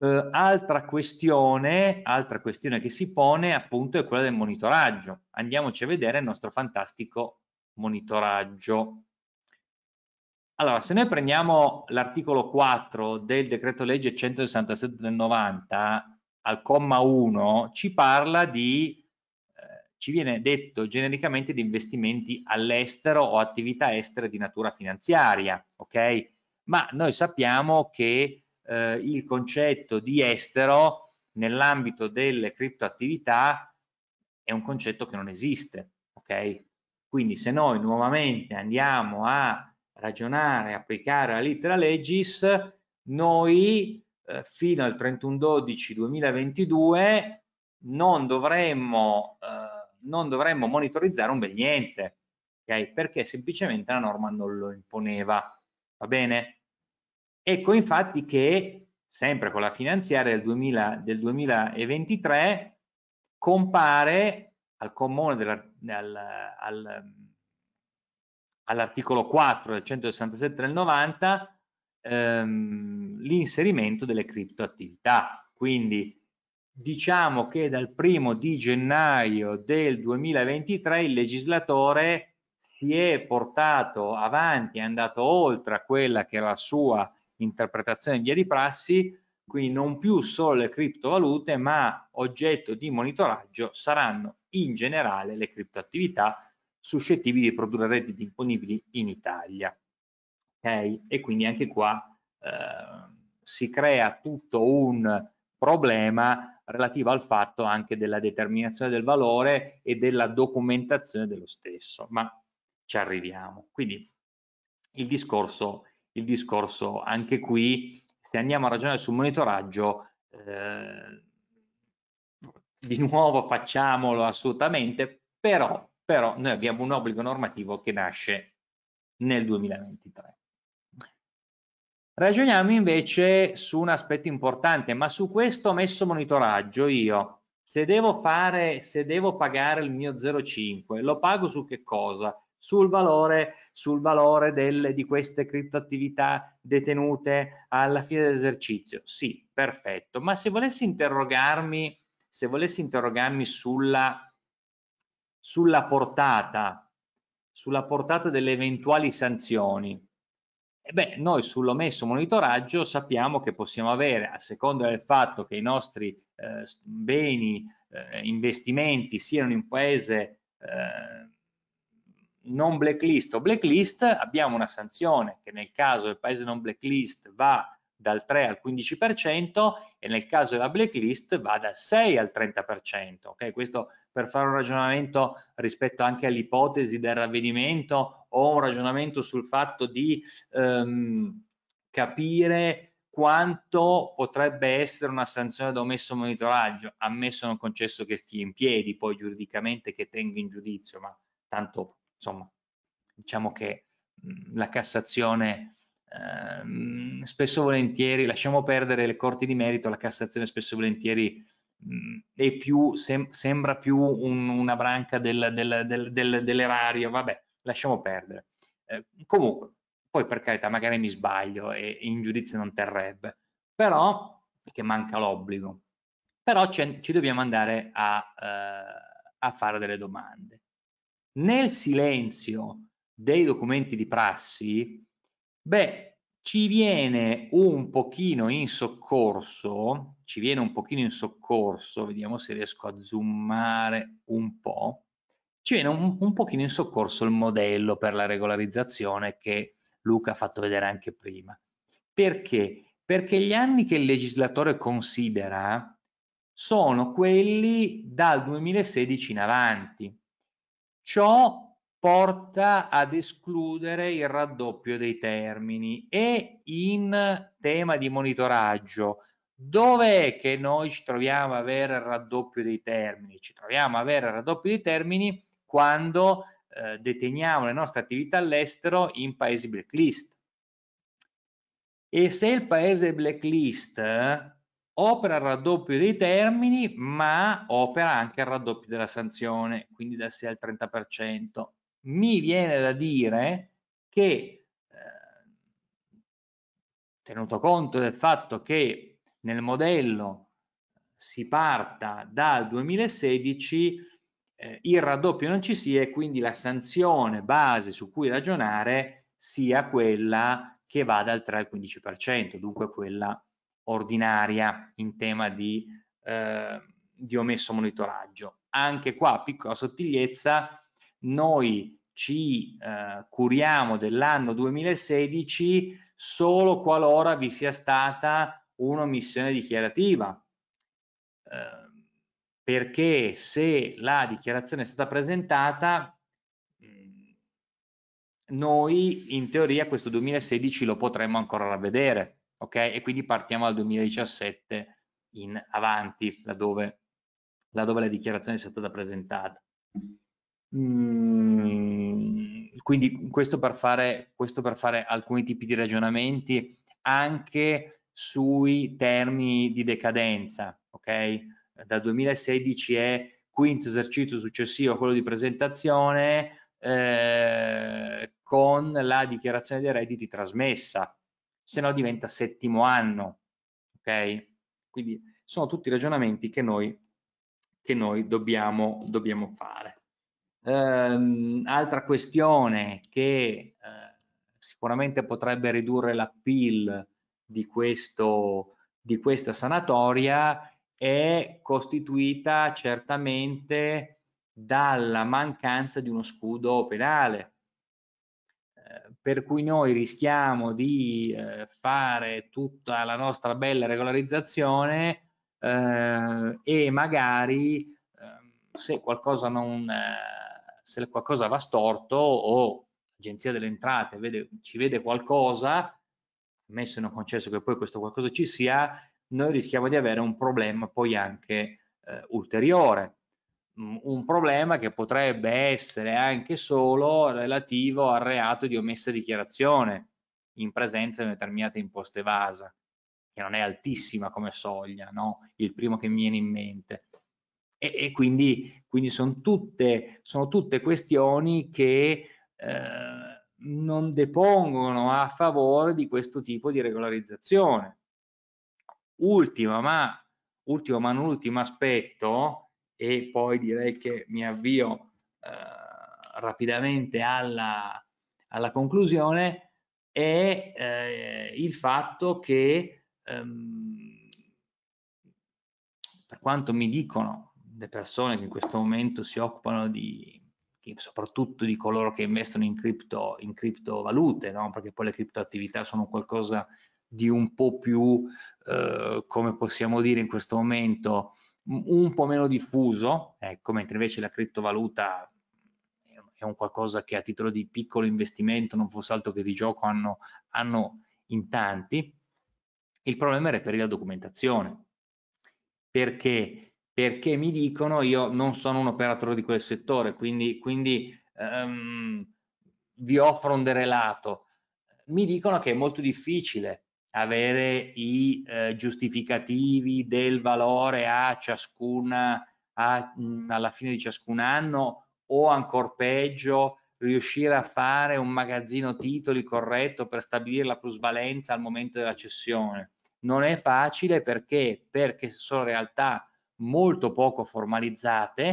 Eh, altra, questione, altra questione che si pone appunto è quella del monitoraggio. Andiamoci a vedere il nostro fantastico monitoraggio. Allora, se noi prendiamo l'articolo 4 del decreto legge 167 del 90, al comma 1 ci parla di, eh, ci viene detto genericamente di investimenti all'estero o attività estere di natura finanziaria, ok? Ma noi sappiamo che eh, il concetto di estero nell'ambito delle criptoattività è un concetto che non esiste, ok? Quindi se noi nuovamente andiamo a ragionare, applicare la lettera legis, noi eh, fino al 31-12-2022 non dovremmo, eh, non dovremmo monitorizzare un bel niente, okay? perché semplicemente la norma non lo imponeva. Va bene? Ecco infatti che sempre con la finanziaria del, 2000, del 2023 compare al comune della, al, al all'articolo 4 del 167 del 90 ehm, l'inserimento delle criptoattività. Quindi diciamo che dal primo di gennaio del 2023 il legislatore si è portato avanti, è andato oltre a quella che era la sua interpretazione in via di prassi, quindi non più solo le criptovalute ma oggetto di monitoraggio saranno in generale le criptoattività suscettibili di produrre redditi imponibili in Italia. Okay? E quindi anche qua eh, si crea tutto un problema relativo al fatto anche della determinazione del valore e della documentazione dello stesso, ma ci arriviamo. Quindi il discorso, il discorso anche qui, se andiamo a ragionare sul monitoraggio, eh, di nuovo facciamolo assolutamente, però però noi abbiamo un obbligo normativo che nasce nel 2023. Ragioniamo invece su un aspetto importante, ma su questo ho messo monitoraggio io. Se devo, fare, se devo pagare il mio 0,5, lo pago su che cosa? Sul valore, sul valore delle, di queste criptoattività detenute alla fine dell'esercizio. Sì, perfetto, ma se volessi interrogarmi, se volessi interrogarmi sulla sulla portata, sulla portata delle eventuali sanzioni. E beh, noi sull'omesso monitoraggio sappiamo che possiamo avere, a seconda del fatto che i nostri eh, beni, eh, investimenti siano in un paese eh, non blacklist o blacklist, abbiamo una sanzione che nel caso del paese non blacklist va dal 3 al 15% e nel caso della blacklist va dal 6 al 30%. Okay? Questo per fare un ragionamento rispetto anche all'ipotesi del ravvedimento o un ragionamento sul fatto di ehm, capire quanto potrebbe essere una sanzione da omesso monitoraggio, ammesso non concesso che stia in piedi, poi giuridicamente che tenga in giudizio, ma tanto insomma diciamo che la Cassazione ehm, spesso volentieri, lasciamo perdere le corti di merito, la Cassazione spesso volentieri è più, sem sembra più un, una branca del, del, del, del dell'erario, vabbè, lasciamo perdere. Eh, comunque, poi per carità, magari mi sbaglio e, e in giudizio non terrebbe, però, perché manca l'obbligo, però ci dobbiamo andare a, eh, a fare delle domande. Nel silenzio dei documenti di prassi, beh, ci viene un pochino in soccorso, ci viene un pochino in soccorso, vediamo se riesco a zoomare un po', ci viene un, un pochino in soccorso il modello per la regolarizzazione che Luca ha fatto vedere anche prima. Perché? Perché gli anni che il legislatore considera sono quelli dal 2016 in avanti. Ciò porta ad escludere il raddoppio dei termini e in tema di monitoraggio dove è che noi ci troviamo a avere il raddoppio dei termini? Ci troviamo a avere il raddoppio dei termini quando eh, deteniamo le nostre attività all'estero in paesi blacklist. E se il paese blacklist eh, opera il raddoppio dei termini, ma opera anche il raddoppio della sanzione, quindi da 6 al 30% mi viene da dire che eh, tenuto conto del fatto che nel modello si parta dal 2016 eh, il raddoppio non ci sia e quindi la sanzione base su cui ragionare sia quella che va dal 3 al 15%, dunque quella ordinaria in tema di, eh, di omesso monitoraggio. Anche qua, piccola sottigliezza, noi ci eh, curiamo dell'anno 2016 solo qualora vi sia stata un'omissione dichiarativa. Eh, perché se la dichiarazione è stata presentata, mm, noi in teoria questo 2016 lo potremmo ancora ravvedere, ok? E quindi partiamo dal 2017 in avanti, laddove, laddove la dichiarazione è stata presentata. Mm, quindi questo per, fare, questo per fare alcuni tipi di ragionamenti anche sui termini di decadenza, ok? Dal 2016 è quinto esercizio successivo a quello di presentazione eh, con la dichiarazione dei redditi trasmessa, se no diventa settimo anno, ok? Quindi sono tutti ragionamenti che noi, che noi dobbiamo, dobbiamo fare. Ehm, altra questione che eh, sicuramente potrebbe ridurre l'appeal di, di questa sanatoria è costituita certamente dalla mancanza di uno scudo penale eh, per cui noi rischiamo di eh, fare tutta la nostra bella regolarizzazione eh, e magari eh, se qualcosa non, eh, se qualcosa va storto o l'agenzia delle entrate vede, ci vede qualcosa, messo in un concesso che poi questo qualcosa ci sia, noi rischiamo di avere un problema poi anche eh, ulteriore, mm, un problema che potrebbe essere anche solo relativo al reato di omessa dichiarazione in presenza di una determinata imposta evasa, che non è altissima come soglia, no? il primo che mi viene in mente e, e quindi, quindi sono, tutte, sono tutte questioni che eh, non depongono a favore di questo tipo di regolarizzazione. Ultima, ma, ultimo ma non ultimo aspetto, e poi direi che mi avvio eh, rapidamente alla, alla, conclusione, è eh, il fatto che ehm, per quanto mi dicono le persone che in questo momento si occupano di soprattutto di coloro che investono in, cripto, in criptovalute, no? perché poi le criptoattività sono qualcosa di un po' più, eh, come possiamo dire in questo momento, un po' meno diffuso, ecco, mentre invece la criptovaluta è un qualcosa che a titolo di piccolo investimento, non fosse altro che di gioco, hanno, hanno in tanti. Il problema è reperire la documentazione, perché perché mi dicono io non sono un operatore di quel settore, quindi, quindi um, vi offro un derelato. Mi dicono che è molto difficile avere i eh, giustificativi del valore a ciascuna, a, mh, alla fine di ciascun anno o ancora peggio riuscire a fare un magazzino titoli corretto per stabilire la plusvalenza al momento della cessione. Non è facile perché, perché sono realtà molto poco formalizzate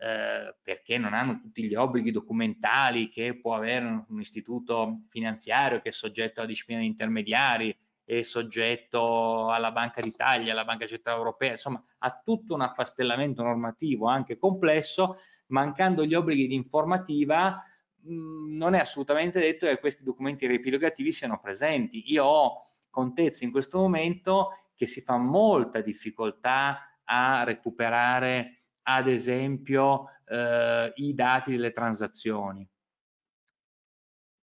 eh, perché non hanno tutti gli obblighi documentali che può avere un istituto finanziario che è soggetto alla disciplina di intermediari, è soggetto alla Banca d'Italia, alla Banca Centrale Europea, insomma ha tutto un affastellamento normativo anche complesso, mancando gli obblighi di informativa mh, mm, non è assolutamente detto che questi documenti riepilogativi siano presenti. Io ho contezza in questo momento che si fa molta difficoltà a recuperare ad esempio eh, i dati delle transazioni.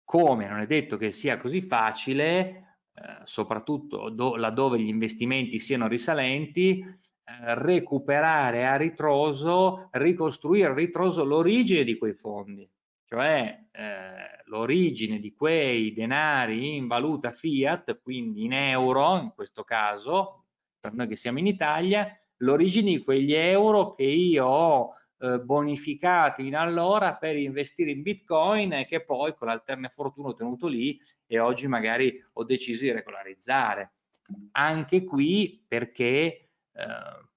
Come non è detto che sia così facile, eh, soprattutto do, laddove gli investimenti siano risalenti, eh, recuperare a ritroso, ricostruire a ritroso l'origine di quei fondi, cioè eh, l'origine di quei denari in valuta fiat, quindi in euro in questo caso, per noi che siamo in Italia, l'origine di quegli euro che io ho eh, bonificati in allora per investire in bitcoin e che poi con l'alterna fortuna ho tenuto lì e oggi magari ho deciso di regolarizzare. Anche qui perché eh,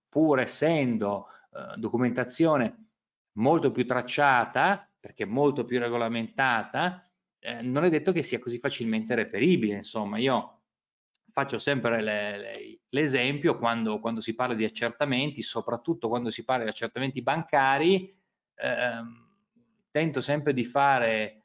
pur essendo eh, documentazione molto più tracciata, perché molto più regolamentata, eh, non è detto che sia così facilmente reperibile, insomma, io faccio sempre l'esempio le, le, quando, quando, si parla di accertamenti, soprattutto quando si parla di accertamenti bancari, ehm, tento sempre di fare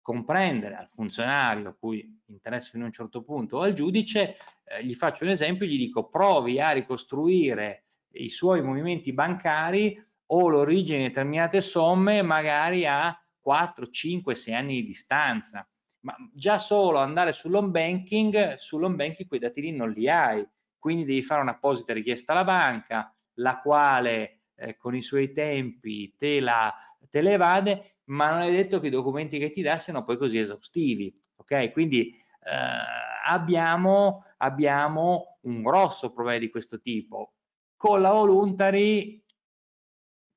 comprendere al funzionario a cui interessa fino a un certo punto o al giudice, eh, gli faccio un esempio, gli dico provi a ricostruire i suoi movimenti bancari o l'origine di determinate somme magari a 4, 5, 6 anni di distanza ma già solo andare sull'home banking, sull'home banking quei dati lì non li hai, quindi devi fare un'apposita richiesta alla banca, la quale eh, con i suoi tempi te, la, te le evade, ma non è detto che i documenti che ti dà siano poi così esaustivi, ok? Quindi eh, abbiamo, abbiamo un grosso problema di questo tipo. Con la voluntary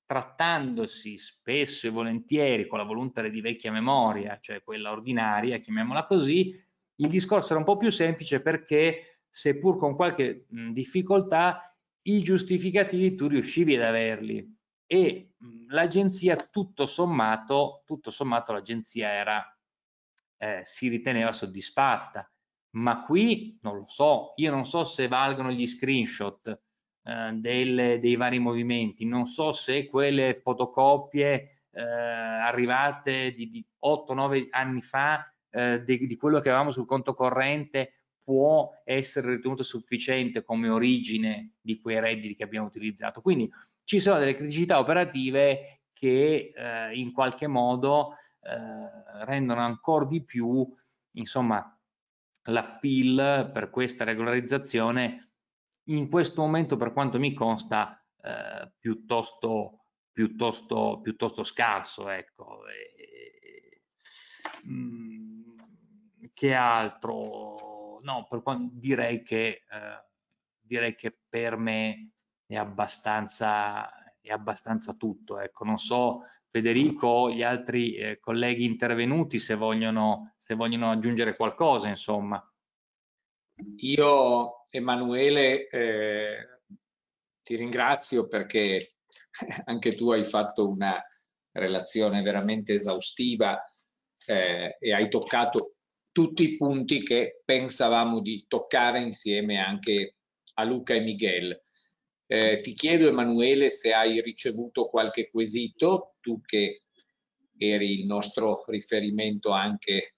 trattandosi spesso e volentieri con la volontà di vecchia memoria, cioè quella ordinaria, chiamiamola così, il discorso era un po' più semplice perché, seppur con qualche mh, difficoltà, i giustificativi tu riuscivi ad averli e l'agenzia tutto sommato, tutto sommato l'agenzia era, eh, si riteneva soddisfatta, ma qui non lo so, io non so se valgono gli screenshot, eh, dei vari movimenti. Non so se quelle fotocopie eh, arrivate di, di 8-9 anni fa eh, di, di quello che avevamo sul conto corrente può essere ritenuto sufficiente come origine di quei redditi che abbiamo utilizzato. Quindi ci sono delle criticità operative che eh, in qualche modo eh, rendono ancora di più, insomma, l'appeal per questa regolarizzazione in questo momento per quanto mi consta eh, piuttosto, piuttosto, piuttosto scarso. Ecco. E, mm, che altro? No, per, quanto direi, che, eh, direi che per me è abbastanza, è abbastanza tutto. Ecco. Non so Federico o gli altri eh, colleghi intervenuti se vogliono, se vogliono aggiungere qualcosa, insomma. Io Emanuele, eh, ti ringrazio perché anche tu hai fatto una relazione veramente esaustiva eh, e hai toccato tutti i punti che pensavamo di toccare insieme anche a Luca e Miguel. Eh, ti chiedo Emanuele se hai ricevuto qualche quesito, tu che eri il nostro riferimento anche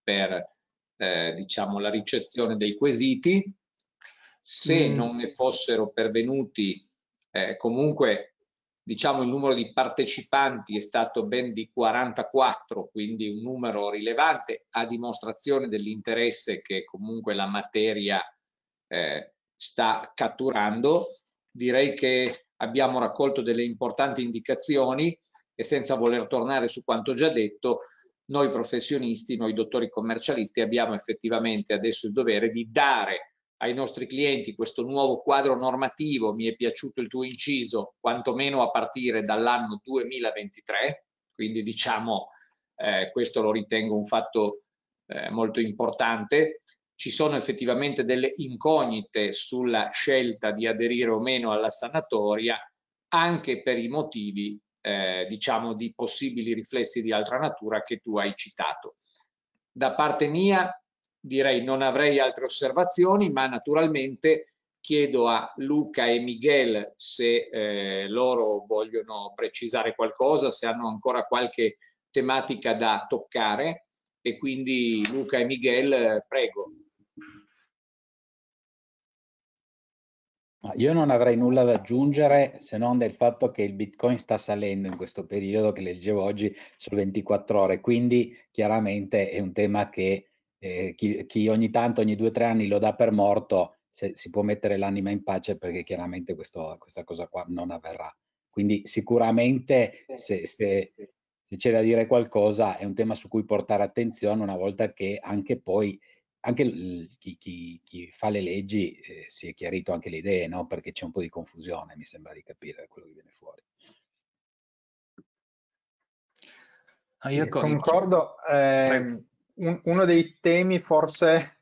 per eh, diciamo, la ricezione dei quesiti se mm. non ne fossero pervenuti eh, comunque diciamo il numero di partecipanti è stato ben di 44 quindi un numero rilevante a dimostrazione dell'interesse che comunque la materia eh, sta catturando direi che abbiamo raccolto delle importanti indicazioni e senza voler tornare su quanto già detto noi professionisti, noi dottori commercialisti abbiamo effettivamente adesso il dovere di dare ai nostri clienti questo nuovo quadro normativo, mi è piaciuto il tuo inciso, quantomeno a partire dall'anno 2023, quindi diciamo eh, questo lo ritengo un fatto eh, molto importante. Ci sono effettivamente delle incognite sulla scelta di aderire o meno alla sanatoria, anche per i motivi eh, diciamo di possibili riflessi di altra natura che tu hai citato. Da parte mia direi non avrei altre osservazioni, ma naturalmente chiedo a Luca e Miguel se eh, loro vogliono precisare qualcosa, se hanno ancora qualche tematica da toccare e quindi Luca e Miguel prego. Io non avrei nulla da aggiungere se non del fatto che il Bitcoin sta salendo in questo periodo che leggevo oggi su 24 ore, quindi chiaramente è un tema che eh, chi, chi, ogni tanto, ogni due o tre anni lo dà per morto, se, si può mettere l'anima in pace perché chiaramente questo, questa cosa qua non avverrà. Quindi sicuramente se, se, se c'è da dire qualcosa è un tema su cui portare attenzione una volta che anche poi anche chi, chi, chi, fa le leggi eh, si è chiarito anche le idee, no? perché c'è un po' di confusione, mi sembra di capire da quello che viene fuori. Ah, io eh, concordo, eh, un, uno dei temi forse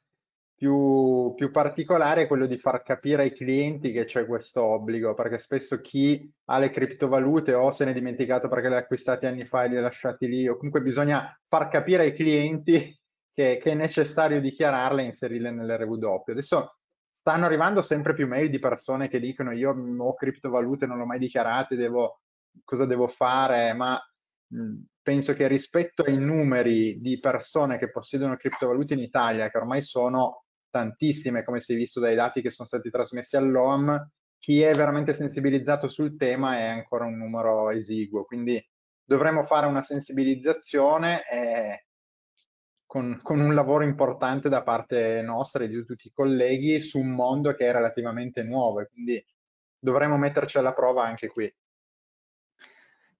più, più particolare è quello di far capire ai clienti che c'è questo obbligo, perché spesso chi ha le criptovalute o se ne è dimenticato perché le ha acquistate anni fa e le ha lasciate lì, o comunque bisogna far capire ai clienti che, che è necessario dichiararle e inserirle nell'RW. Adesso stanno arrivando sempre più mail di persone che dicono io ho criptovalute, non le ho mai dichiarate, devo, cosa devo fare? Ma Mm, penso che rispetto ai numeri di persone che possiedono criptovalute in Italia, che ormai sono tantissime, come si è visto dai dati che sono stati trasmessi all'OAM, chi è veramente sensibilizzato sul tema è ancora un numero esiguo. Quindi dovremmo fare una sensibilizzazione e eh, con, con, un lavoro importante da parte nostra e di tutti i colleghi su un mondo che è relativamente nuovo. Quindi dovremmo metterci alla prova anche qui.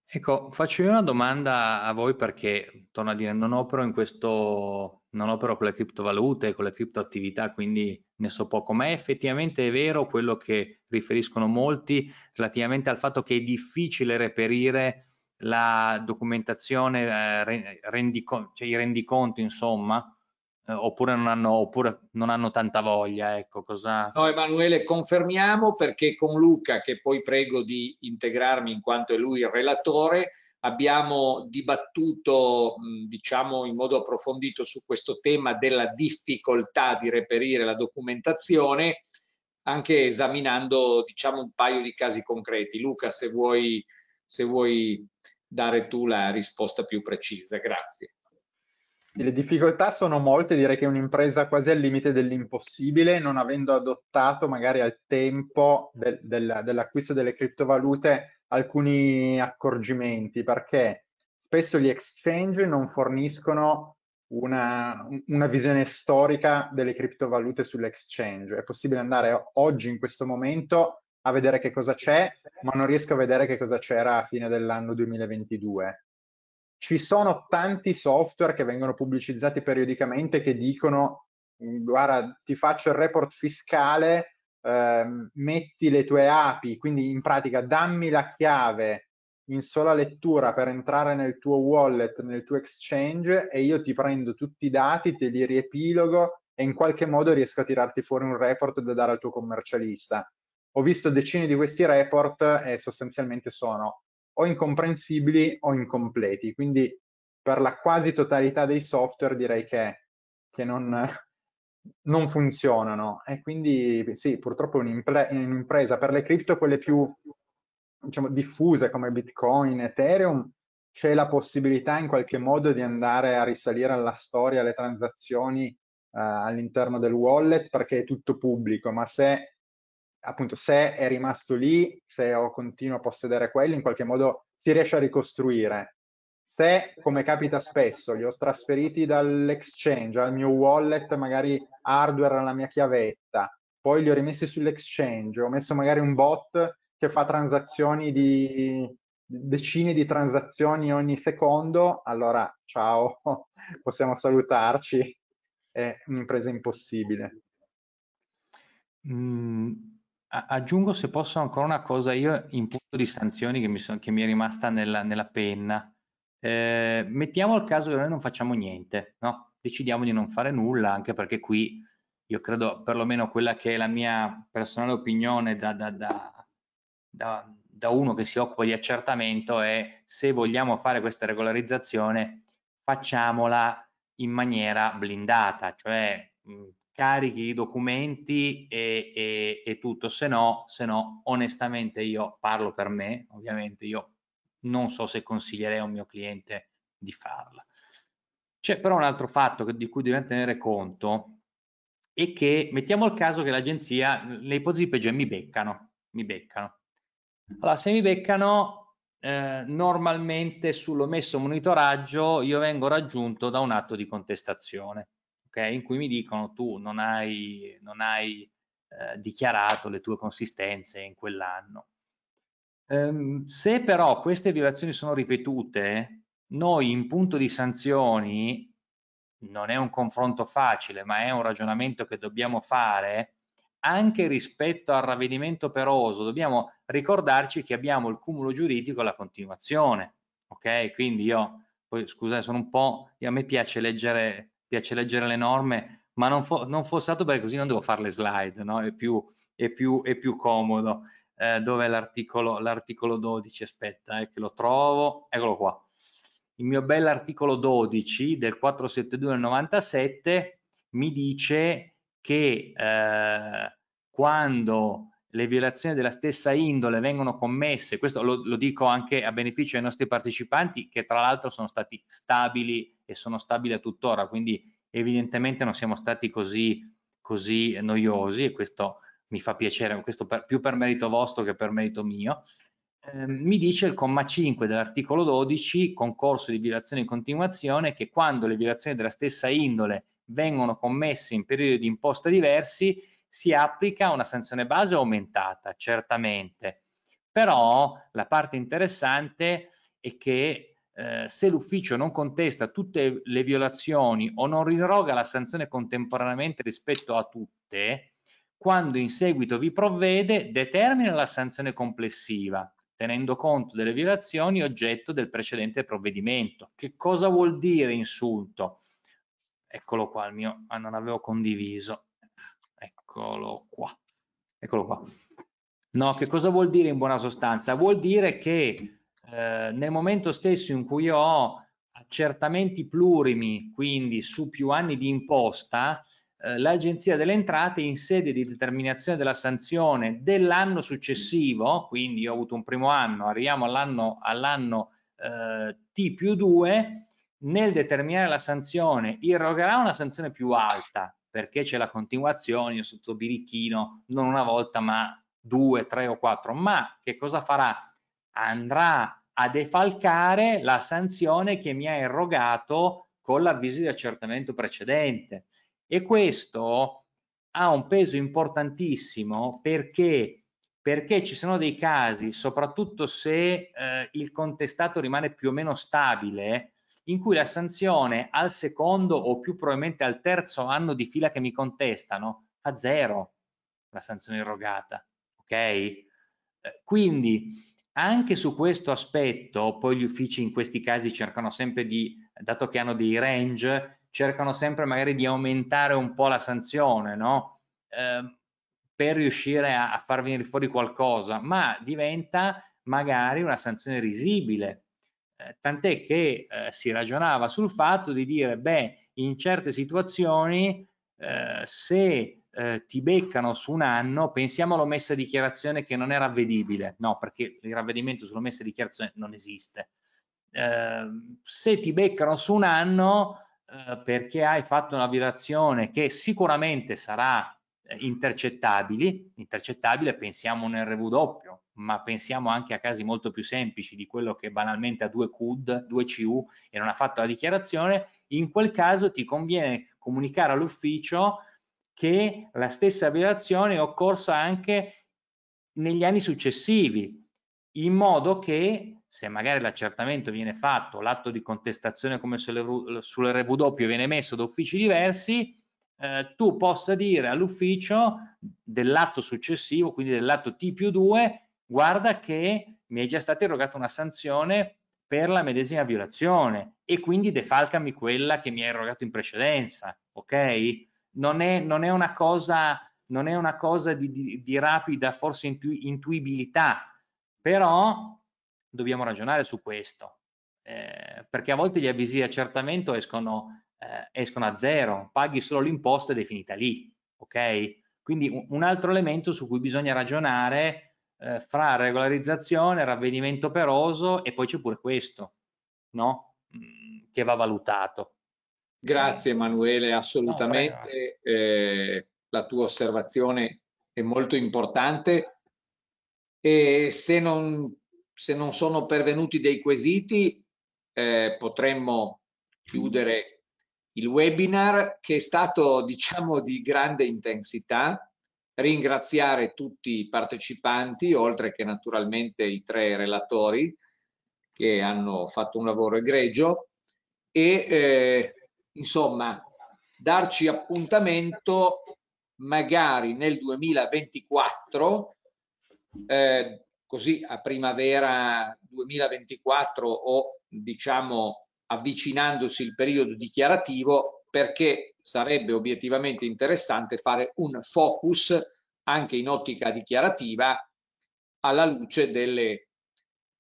Ecco, faccio io una domanda a voi perché, torno a dire, non opero in questo, non opero con le criptovalute, con le criptoattività, quindi ne so poco, ma è effettivamente vero quello che riferiscono molti relativamente al fatto che è difficile reperire la documentazione, eh, rendico, cioè i rendiconti, insomma, eh, oppure, non hanno, oppure, non hanno, tanta voglia. Ecco, cosa... No, Emanuele, confermiamo perché con Luca, che poi prego di integrarmi in quanto è lui il relatore, abbiamo dibattuto diciamo in modo approfondito su questo tema della difficoltà di reperire la documentazione anche esaminando diciamo un paio di casi concreti Luca se vuoi, se vuoi dare tu la risposta più precisa grazie le difficoltà sono molte, direi che è un'impresa quasi al limite dell'impossibile, non avendo adottato magari al tempo del, del, dell'acquisto delle criptovalute alcuni accorgimenti, perché spesso gli exchange non forniscono una, una visione storica delle criptovalute sull'exchange. È possibile andare oggi, in questo momento, a vedere che cosa c'è, ma non riesco a vedere che cosa c'era a fine dell'anno 2022 ci sono tanti software che vengono pubblicizzati periodicamente che dicono mm, guarda ti faccio il report fiscale, eh, metti le tue api, quindi in pratica dammi la chiave in sola lettura per entrare nel tuo wallet, nel tuo exchange e io ti prendo tutti i dati, te li riepilogo e in qualche modo riesco a tirarti fuori un report da dare al tuo commercialista. Ho visto decine di questi report e sostanzialmente sono o incomprensibili o incompleti. Quindi per la quasi totalità dei software direi che, che non, non, funzionano. E quindi sì, purtroppo un'impresa per le cripto, quelle più diciamo, diffuse come Bitcoin, Ethereum, c'è la possibilità in qualche modo di andare a risalire alla storia, alle transazioni eh, all'interno del wallet perché è tutto pubblico, ma se appunto se è rimasto lì, se ho continuo a possedere quello, in qualche modo si riesce a ricostruire. Se, come capita spesso, li ho trasferiti dall'exchange al mio wallet, magari hardware alla mia chiavetta, poi li ho rimessi sull'exchange, ho messo magari un bot che fa transazioni di decine di transazioni ogni secondo, allora ciao, possiamo salutarci, è un'impresa impossibile. Mm, aggiungo se posso ancora una cosa io in punto di sanzioni che mi, son, che mi è rimasta nella, nella penna. Eh, mettiamo il caso che noi non facciamo niente, no? decidiamo di non fare nulla, anche perché qui io credo perlomeno quella che è la mia personale opinione da, da, da, da uno che si occupa di accertamento è se vogliamo fare questa regolarizzazione facciamola in maniera blindata, cioè mh, carichi i documenti e, e, e tutto, se no, se no onestamente io parlo per me, ovviamente io non so se consiglierei a un mio cliente di farla. C'è però un altro fatto che, di cui dobbiamo tenere conto e che mettiamo il caso che l'agenzia, le ipotesi peggiori mi beccano, mi beccano. Allora, se mi beccano, eh, normalmente sull'omesso monitoraggio io vengo raggiunto da un atto di contestazione okay? in cui mi dicono tu non hai, non hai eh, dichiarato le tue consistenze in quell'anno. Um, se però queste violazioni sono ripetute, noi in punto di sanzioni, non è un confronto facile, ma è un ragionamento che dobbiamo fare, anche rispetto al ravvedimento peroso, dobbiamo ricordarci che abbiamo il cumulo giuridico e la continuazione. Ok? Quindi io, poi scusate, sono un po', a me piace leggere piace leggere le norme, ma non, fo- non fosse altro perché così non devo fare le slide, no? è, più, è, più, è più comodo. Eh, dove l'articolo, l'articolo 12? Aspetta, eh, che lo trovo. Eccolo qua. Il mio bell'articolo 12 del 472 del 97 mi dice che eh, quando le violazioni della stessa indole vengono commesse, questo lo, lo, dico anche a beneficio dei nostri partecipanti che tra l'altro sono stati stabili e sono stabili a tuttora, quindi evidentemente non siamo stati così, così noiosi e questo mi fa piacere, questo per, più per merito vostro che per merito mio. Ehm, mi dice il comma 5 dell'articolo 12, concorso di violazione in continuazione, che quando le violazioni della stessa indole vengono commesse in periodi di imposta diversi, si applica una sanzione base aumentata, certamente. Però la parte interessante è che eh, se l'ufficio non contesta tutte le violazioni o non rinroga la sanzione contemporaneamente rispetto a tutte, quando in seguito vi provvede, determina la sanzione complessiva, tenendo conto delle violazioni oggetto del precedente provvedimento. Che cosa vuol dire insulto? Eccolo qua, il mio, ah, non avevo condiviso. Eccolo qua. Eccolo qua. No, che cosa vuol dire in buona sostanza? Vuol dire che eh, nel momento stesso in cui io ho accertamenti plurimi, quindi su più anni di imposta, eh, l'Agenzia delle Entrate in sede di determinazione della sanzione dell'anno successivo, quindi io ho avuto un primo anno, arriviamo all'anno, all'anno eh, T più 2, nel determinare la sanzione irrogherà una sanzione più alta perché c'è la continuazione, io sotto birichino, non una volta ma due, tre o quattro, ma che cosa farà? Andrà a defalcare la sanzione che mi ha erogato con l'avviso di accertamento precedente. E questo ha un peso importantissimo perché perché ci sono dei casi, soprattutto se eh, il contestato rimane più o meno stabile, in cui la sanzione al secondo o più probabilmente al terzo anno di fila che mi contestano fa zero la sanzione erogata. Ok? Eh, quindi anche su questo aspetto, poi gli uffici in questi casi cercano sempre di, dato che hanno dei range, cercano sempre magari di aumentare un po' la sanzione, no? Eh, per riuscire a, a far venire fuori qualcosa, ma diventa magari una sanzione risibile. Eh, tant'è che eh, si ragionava sul fatto di dire, beh, in certe situazioni eh, se eh, ti beccano su un anno, pensiamo all'omessa dichiarazione che non è ravvedibile, no, perché il ravvedimento sull'omessa dichiarazione non esiste. Eh, se ti beccano su un anno eh, perché hai fatto una violazione che sicuramente sarà eh, intercettabile, intercettabile pensiamo un RV doppio, ma pensiamo anche a casi molto più semplici di quello che banalmente ha due CUD, due CU e non ha fatto la dichiarazione, in quel caso ti conviene comunicare all'ufficio che la stessa violazione è occorsa anche negli anni successivi, in modo che se magari l'accertamento viene fatto, l'atto di contestazione come sulle RW viene messo da uffici diversi, eh, tu possa dire all'ufficio dell'atto successivo, quindi dell'atto T più 2, guarda che mi è già stata erogata una sanzione per la medesima violazione e quindi defalcami quella che mi hai erogato in precedenza, ok? non è, non è una cosa, non è una cosa di, di, di rapida forse intu, intuibilità, però dobbiamo ragionare su questo, eh, perché a volte gli avvisi di accertamento escono, eh, escono a zero, paghi solo l'imposta ed è finita lì, ok? Quindi un altro elemento su cui bisogna ragionare eh, fra regolarizzazione, ravvedimento peroso e poi c'è pure questo, no? Mm, che va valutato. Grazie Emanuele, assolutamente no, eh, la tua osservazione è molto importante e se non, se non sono pervenuti dei quesiti eh, potremmo chiudere il webinar che è stato diciamo di grande intensità ringraziare tutti i partecipanti, oltre che naturalmente i tre relatori che hanno fatto un lavoro egregio e eh, insomma darci appuntamento magari nel 2024 eh, così a primavera 2024 o diciamo avvicinandosi il periodo dichiarativo perché sarebbe obiettivamente interessante fare un focus anche in ottica dichiarativa alla luce delle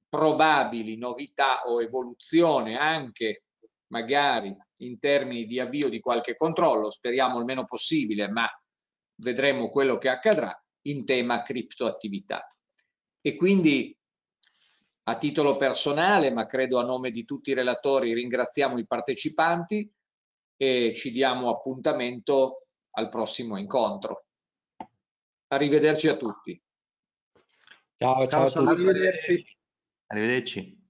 probabili novità o evoluzione anche magari in termini di avvio di qualche controllo, speriamo il meno possibile, ma vedremo quello che accadrà in tema criptoattività. E quindi a titolo personale, ma credo a nome di tutti i relatori, ringraziamo i partecipanti e ci diamo appuntamento al prossimo incontro. Arrivederci a tutti. Ciao, ciao, ciao a tutti. Arrivederci. Arrivederci.